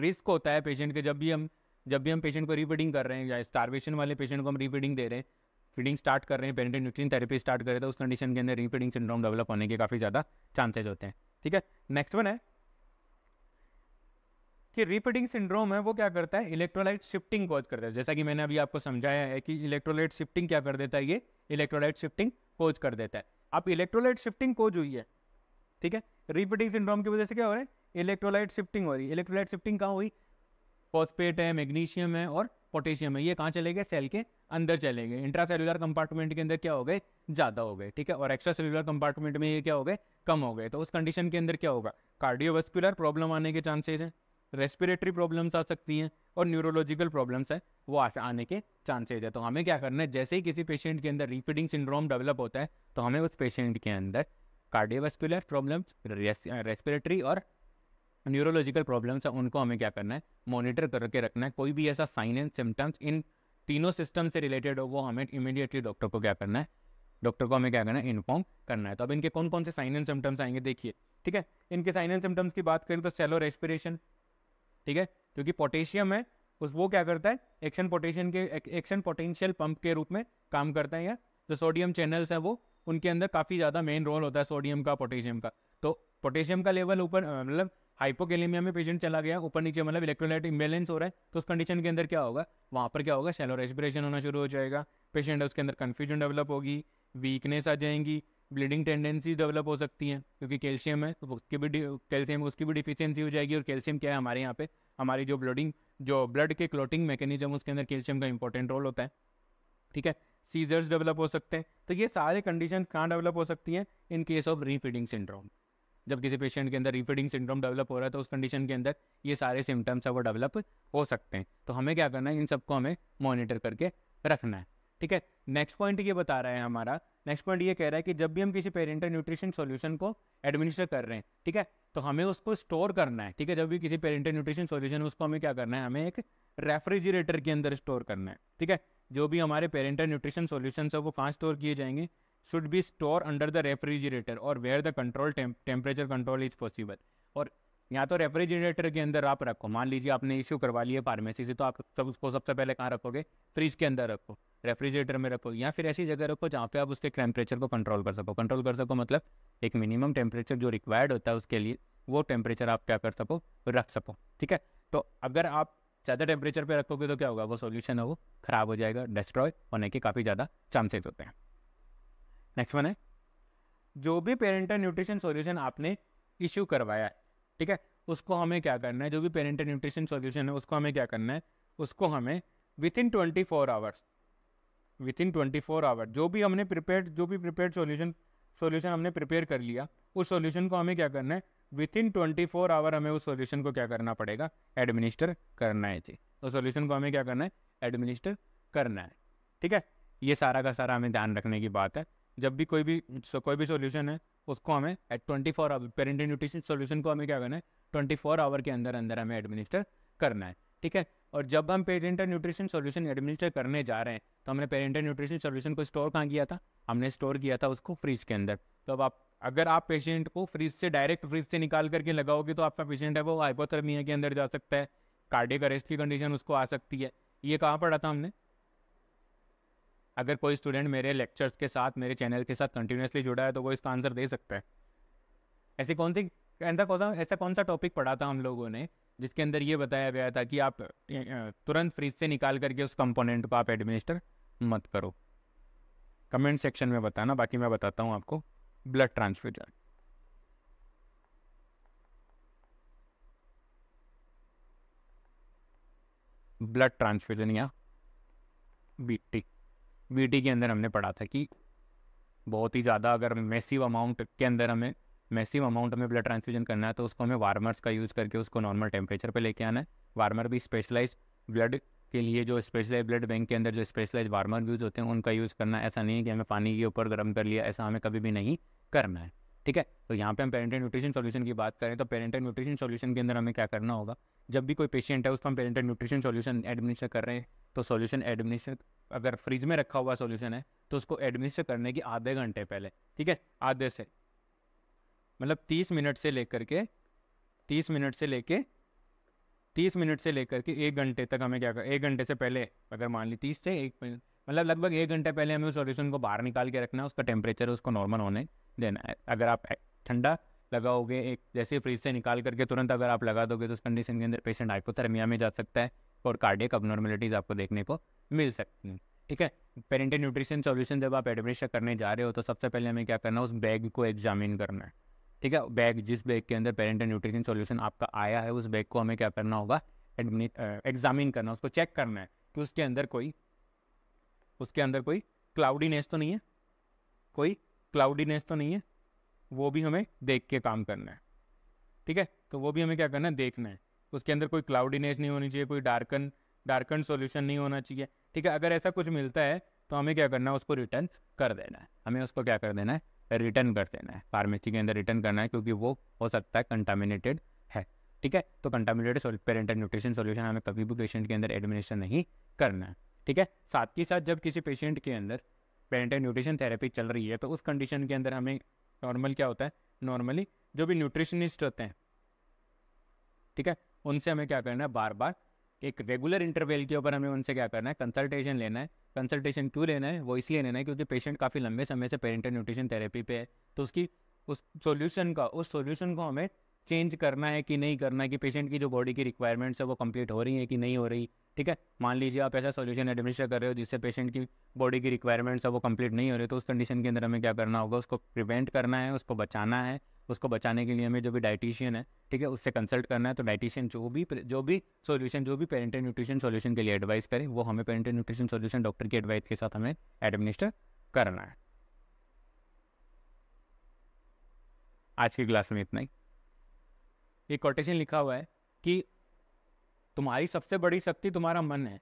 रिस्क होता है पेशेंट के जब भी हम जब भी हम पेशेंट को रीफीडिंग कर रहे हैं या स्टारवेशन वाले पेशेंट को हम रीफीडिंग दे रहे हैं फीडिंग स्टार्ट कर रहे हैं पेरेंटल न्यूट्रिशन थेरेपी स्टार्ट हैं तो उस कंडीशन के अंदर रीफीडिंग सिंड्रोम डेवलप होने के काफ़ी ज़्यादा चांसेज होते हैं ठीक है नेक्स्ट वन है कि रिपीटिंग सिंड्रोम है वो क्या करता है इलेक्ट्रोलाइट शिफ्टिंग कॉज करता है जैसा कि मैंने अभी आपको समझाया है कि इलेक्ट्रोलाइट शिफ्टिंग क्या कर देता है ये इलेक्ट्रोलाइट शिफ्टिंग कॉज कर देता है आप इलेक्ट्रोलाइट शिफ्टिंग जो हुई है ठीक है रिपीटिंग सिंड्रोम की वजह से क्या हो रहा है इलेक्ट्रोलाइट शिफ्टिंग हो रही है इलेक्ट्रोलाइट शिफ्टिंग कहाँ हुई फॉस्पेट है मैग्नीशियम है और पोटेशियम है ये कहाँ चले गए सेल के अंदर चले गए इंट्रा सेलुलर कंपार्टमेंट के अंदर क्या हो गए ज़्यादा हो गए ठीक है और एक्स्ट्रा सेलुलर कंपार्टमेंट में ये क्या हो गए कम हो गए तो उस कंडीशन के अंदर क्या होगा कार्डियोवेस्कुलर प्रॉब्लम आने के चांसेज हैं रेस्पिरेटरी प्रॉब्लम्स आ सकती हैं और न्यूरोलॉजिकल प्रॉब्लम्स हैं वो आने के चांसेज है तो हमें क्या करना है जैसे ही किसी पेशेंट के अंदर रीफीडिंग सिंड्रोम डेवलप होता है तो हमें उस पेशेंट के अंदर कार्डियोवेस्कुलर प्रॉब्लम्स रेस्पिरेटरी और न्यूरोलॉजिकल प्रॉब्लम्स हैं उनको हमें क्या करना है मॉनिटर करके रखना है कोई भी ऐसा साइन एंड सिम्टम्स इन तीनों सिस्टम से रिलेटेड हो वो हमें इमीडिएटली डॉक्टर को क्या करना है डॉक्टर को हमें क्या करना है इन्फॉर्म करना है तो अब इनके कौन कौन से साइन एंड सिम्टम्स आएंगे देखिए ठीक है इनके साइन एंड सिम्टम्स की बात करें तो सेलो रेस्पिरेशन ठीक है क्योंकि पोटेशियम है उस वो क्या करता है एक्शन पोटेशियम के एक्शन पोटेंशियल पंप के रूप में काम करता है या जो सोडियम चैनल्स हैं वो उनके अंदर काफ़ी ज़्यादा मेन रोल होता है सोडियम का पोटेशियम का तो पोटेशियम का लेवल ऊपर मतलब हाइपोकेलेमिया में पेशेंट चला गया ऊपर नीचे मतलब इलेक्ट्रोलाइट इम्बेलेंस हो रहा है तो उस कंडीशन के अंदर क्या होगा वहाँ पर क्या होगा सेलो रेस्पिरेशन होना शुरू हो जाएगा पेशेंट उसके अंदर कन्फ्यूजन डेवलप होगी वीकनेस आ जाएंगी ब्लीडिंग टेंडेंसी डेवलप हो सकती हैं क्योंकि कैल्शियम है तो उसकी भी कैल्शियम उसकी भी डिफिशियंसी हो जाएगी और कैल्शियम क्या है हमारे यहाँ पे हमारी जो ब्लडिंग जो ब्लड के क्लोटिंग मैकेनिज्म उसके अंदर कैल्शियम का इंपॉर्टेंट रोल होता है ठीक है सीजर्स डेवलप हो सकते हैं तो ये सारे कंडीशन कहाँ डेवलप हो सकती हैं in case of refeeding syndrome जब किसी पेशेंट के अंदर रीफीडिंग सिंड्रोम डेवलप हो रहा है तो उस कंडीशन के अंदर ये सारे सिम्टम्स है वो डेवलप हो सकते हैं तो हमें क्या करना है इन सबको हमें मॉनिटर करके रखना है ठीक है नेक्स्ट पॉइंट ये बता रहा है हमारा नेक्स्ट पॉइंट ये कह रहा है कि जब भी हम किसी पेरेंटल न्यूट्रिशन सॉल्यूशन को एडमिनिस्टर कर रहे हैं ठीक है तो हमें उसको स्टोर करना है ठीक है जब भी किसी पेरेंटल न्यूट्रिशन सॉल्यूशन उसको हमें क्या करना है हमें एक रेफ्रिजरेटर के अंदर स्टोर करना है ठीक है जो भी हमारे पेरेंटल न्यूट्रिशन सोल्यूशन है वो कहाँ स्टोर किए जाएंगे should be store under the refrigerator और where the control temperature control is possible और या तो रेफ्रिजरेटर के अंदर आप रखो मान लीजिए आपने इश्यू करवा लिया फार्मेसी से तो आप सब उसको सबसे पहले कहाँ रखोगे फ्रिज के अंदर रखो रेफ्रिजरेटर में रखो या फिर ऐसी जगह रखो जहाँ पे आप उसके टेम्परेचर को कंट्रोल कर सको कंट्रोल कर सको मतलब एक मिनिमम टेम्परेचर जो रिक्वायर्ड होता है उसके लिए वो टेम्परेचर आप क्या कर सको रख सको ठीक है तो अगर आप ज़्यादा टेम्परेचर पर रखोगे तो क्या होगा वो सोल्यूशन है वो ख़राब हो जाएगा डिस्ट्रॉय होने के काफ़ी ज़्यादा चांसेस होते हैं नेक्स्ट वन है जो भी पेरेंटल न्यूट्रिशन सोल्यूशन आपने इश्यू करवाया है ठीक है उसको हमें क्या करना है जो भी पेरेंटल न्यूट्रिशन सोल्यूशन है उसको हमें क्या करना है उसको हमें within twenty four hours within twenty four hour जो भी हमने प्रिपेयर जो भी प्रिपेयर सोल्यूशन सोल्यूशन हमने प्रिपेयर कर लिया उस सोल्यूशन को हमें क्या करना है within twenty four hour हमें उस सोल्यूशन को क्या करना पड़ेगा एडमिनिस्टर करना है जी उस तो सोल्यूशन को हमें क्या करना है एडमिनिस्टर करना है ठीक है ये सारा का सारा हमें ध्यान रखने की बात है जब भी कोई भी कोई भी सोल्यूशन है उसको हमें at twenty four hour parent nutrition solution को हमें क्या करना है ट्वेंटी फोर आवर के अंदर अंदर हमें एडमिनिस्टर करना है ठीक है और जब हम पेरेंट न्यूट्रिशन सोल्यूशन एडमिनिस्टर करने जा रहे हैं तो हमने पेरेंटल न्यूट्रिशन सोल्यूशन को स्टोर कहाँ किया था हमने स्टोर किया था उसको फ्रिज के अंदर तो अब आप अगर आप पेशेंट को फ्रिज से डायरेक्ट फ्रिज से निकाल करके लगाओगे तो आपका पेशेंट है वो हाइपोथर्मिया के अंदर जा सकता है कार्डिक अरेस्ट की कंडीशन उसको आ सकती है ये कहाँ पढ़ा था हमने अगर कोई स्टूडेंट मेरे लेक्चर्स के साथ मेरे चैनल के साथ कंटिन्यूसली जुड़ा है तो वो इसका आंसर दे सकता है ऐसी कौन सी ऐसा कौन सा ऐसा कौन सा टॉपिक पढ़ा था हम लोगों ने जिसके अंदर ये बताया गया था कि आप तुरंत फ्रिज से निकाल करके उस कंपोनेंट को आप एडमिनिस्टर मत करो कमेंट सेक्शन में बताना बाकी मैं बताता हूँ आपको ब्लड ट्रांसफ्यूजन ब्लड ट्रांसफ्यूजन या बीटी बीटी के अंदर हमने पढ़ा था कि बहुत ही ज़्यादा अगर मैसिव अमाउंट के अंदर हमें मैसिव अमाउंट में ब्लड ट्रांसफ्यूजन करना है तो उसको हमें वार्मर्स का यूज़ करके उसको नॉर्मल टेम्परेचर पे लेके आना है वार्मर भी स्पेशलाइज ब्लड के लिए जो स्पेशलाइज ब्लड बैंक के अंदर जो स्पेशलाइज वार्मर यूज़ होते हैं उनका यूज़ करना ऐसा नहीं है कि हमें पानी के ऊपर गर्म कर लिया ऐसा हमें कभी भी नहीं करना है ठीक है तो यहाँ पे हम पेरेंटल न्यूट्रिशन सॉल्यूशन की बात करें तो पेरेंटल न्यूट्रिशन सॉल्यूशन के अंदर हमें क्या करना होगा जब भी कोई पेशेंट है उसको हम पेरेंटल न्यूट्रिशन सॉल्यूशन एडमिनिस्टर कर रहे हैं तो सॉल्यूशन एडमिनिस्टर अगर फ्रिज में रखा हुआ सॉल्यूशन है तो उसको एडमिनिस्टर करने की आधे घंटे पहले ठीक है आधे से मतलब तीस मिनट से लेकर के तीस मिनट से लेके तीस मिनट से लेकर के एक घंटे तक हमें क्या कर एक घंटे से पहले अगर मान ली तीस से एक मतलब लगभग एक घंटे पहले हमें उस सोल्यूशन को बाहर निकाल के रखना है उसका टेम्परेचर उसको नॉर्मल होने देना है अगर आप ठंडा लगाओगे एक जैसे फ्रिज से निकाल करके तुरंत अगर आप लगा दोगे तो उस कंडीशन के अंदर पेशेंट हाइपोथर्मिया में जा सकता है और कार्डियक अबनॉर्मेलिटीज़ आपको देखने को मिल सकती हैं ठीक है पेरेंटल न्यूट्रिशन सॉल्यूशन जब आप एडमिनिस्टर करने जा रहे हो तो सबसे पहले हमें क्या करना है उस बैग को एग्जामिन करना है ठीक है बैग जिस बैग के अंदर पेरेंट एंड न्यूट्रिशन सॉल्यूशन आपका आया है उस बैग को हमें क्या करना होगा एग्जामिन करना उसको चेक करना है कि उसके अंदर कोई उसके अंदर कोई क्लाउडीनेस तो नहीं है कोई क्लाउडीनेस तो नहीं है वो भी हमें देख के काम करना है ठीक है तो वो भी हमें क्या करना है देखना है उसके अंदर कोई क्लाउडीनेस नहीं होनी चाहिए कोई डार्कन डार्कन सोल्यूशन नहीं होना चाहिए ठीक है अगर ऐसा कुछ मिलता है तो हमें क्या करना है उसको रिटर्न कर देना है हमें उसको क्या कर देना है रिटर्न कर देना है फार्मेसी के अंदर रिटर्न करना है क्योंकि वो हो सकता है कंटामिनेटेड है ठीक है तो कंटामिनेटेड पेरेंटल न्यूट्रिशन सोल्यूशन हमें कभी भी पेशेंट के अंदर एडमिनिस्टर नहीं करना है ठीक है साथ ही साथ जब किसी पेशेंट के अंदर पेरेंटल न्यूट्रिशन थेरेपी चल रही है तो उस कंडीशन के अंदर हमें नॉर्मल क्या होता है नॉर्मली जो भी न्यूट्रिशनिस्ट होते हैं ठीक है उनसे हमें क्या करना है बार बार एक रेगुलर इंटरवेल के ऊपर हमें उनसे क्या करना है कंसल्टेशन लेना है कंसल्टेशन क्यों लेना है वो इसलिए लेना है क्योंकि पेशेंट काफ़ी लंबे समय से पेरेंटल न्यूट्रिशन थेरेपी पे है तो उसकी उस सोल्यूशन का उस सोल्यूशन को हमें चेंज करना है कि नहीं करना है कि पेशेंट की जो बॉडी की रिक्वायरमेंट्स है वो कंप्लीट हो रही है कि नहीं हो रही ठीक है मान लीजिए आप ऐसा सोल्यूशन एडमिनिस्टर कर रहे हो जिससे पेशेंट की बॉडी की रिक्वायरमेंट्स है वो कंप्लीट नहीं हो रही तो उस कंडीशन के अंदर हमें क्या करना होगा उसको प्रिवेंट करना है उसको बचाना है उसको बचाने के लिए हमें जो भी डाइटिशियन है ठीक है उससे कंसल्ट करना है तो डाइटिशियन जो भी जो भी सोल्यूशन जो भी पेरेंटल न्यूट्रिशन सोल्यूशन के लिए एडवाइस करें वो हमें पेरेंटल न्यूट्रिशन सोल्यूशन डॉक्टर की एडवाइस के साथ हमें एडमिनिस्टर करना है आज की क्लास में इतना ही एक कोटेशन लिखा हुआ है कि तुम्हारी सबसे बड़ी शक्ति तुम्हारा मन है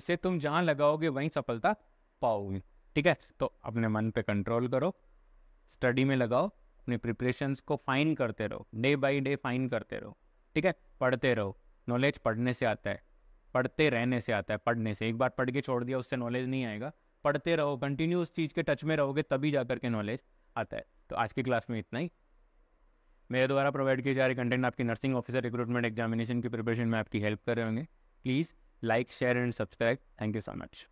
इससे तुम जहाँ लगाओगे वहीं सफलता पाओगे ठीक है तो अपने मन पे कंट्रोल करो स्टडी में लगाओ अपने प्रिपरेशंस को फाइन करते रहो डे बाई डे फाइन करते रहो ठीक है पढ़ते रहो नॉलेज पढ़ने से आता है पढ़ते रहने से आता है पढ़ने से एक बार पढ़ के छोड़ दिया उससे नॉलेज नहीं आएगा पढ़ते रहो कंटिन्यू उस चीज़ के टच में रहोगे तभी जा करके नॉलेज आता है तो आज की क्लास में इतना ही मेरे द्वारा प्रोवाइड किए जा रहे कंटेंट आपकी नर्सिंग ऑफिसर रिक्रूटमेंट एग्जामिनेशन की प्रिपरेशन में आपकी हेल्प कर रहे होंगे please like share and subscribe thank you so much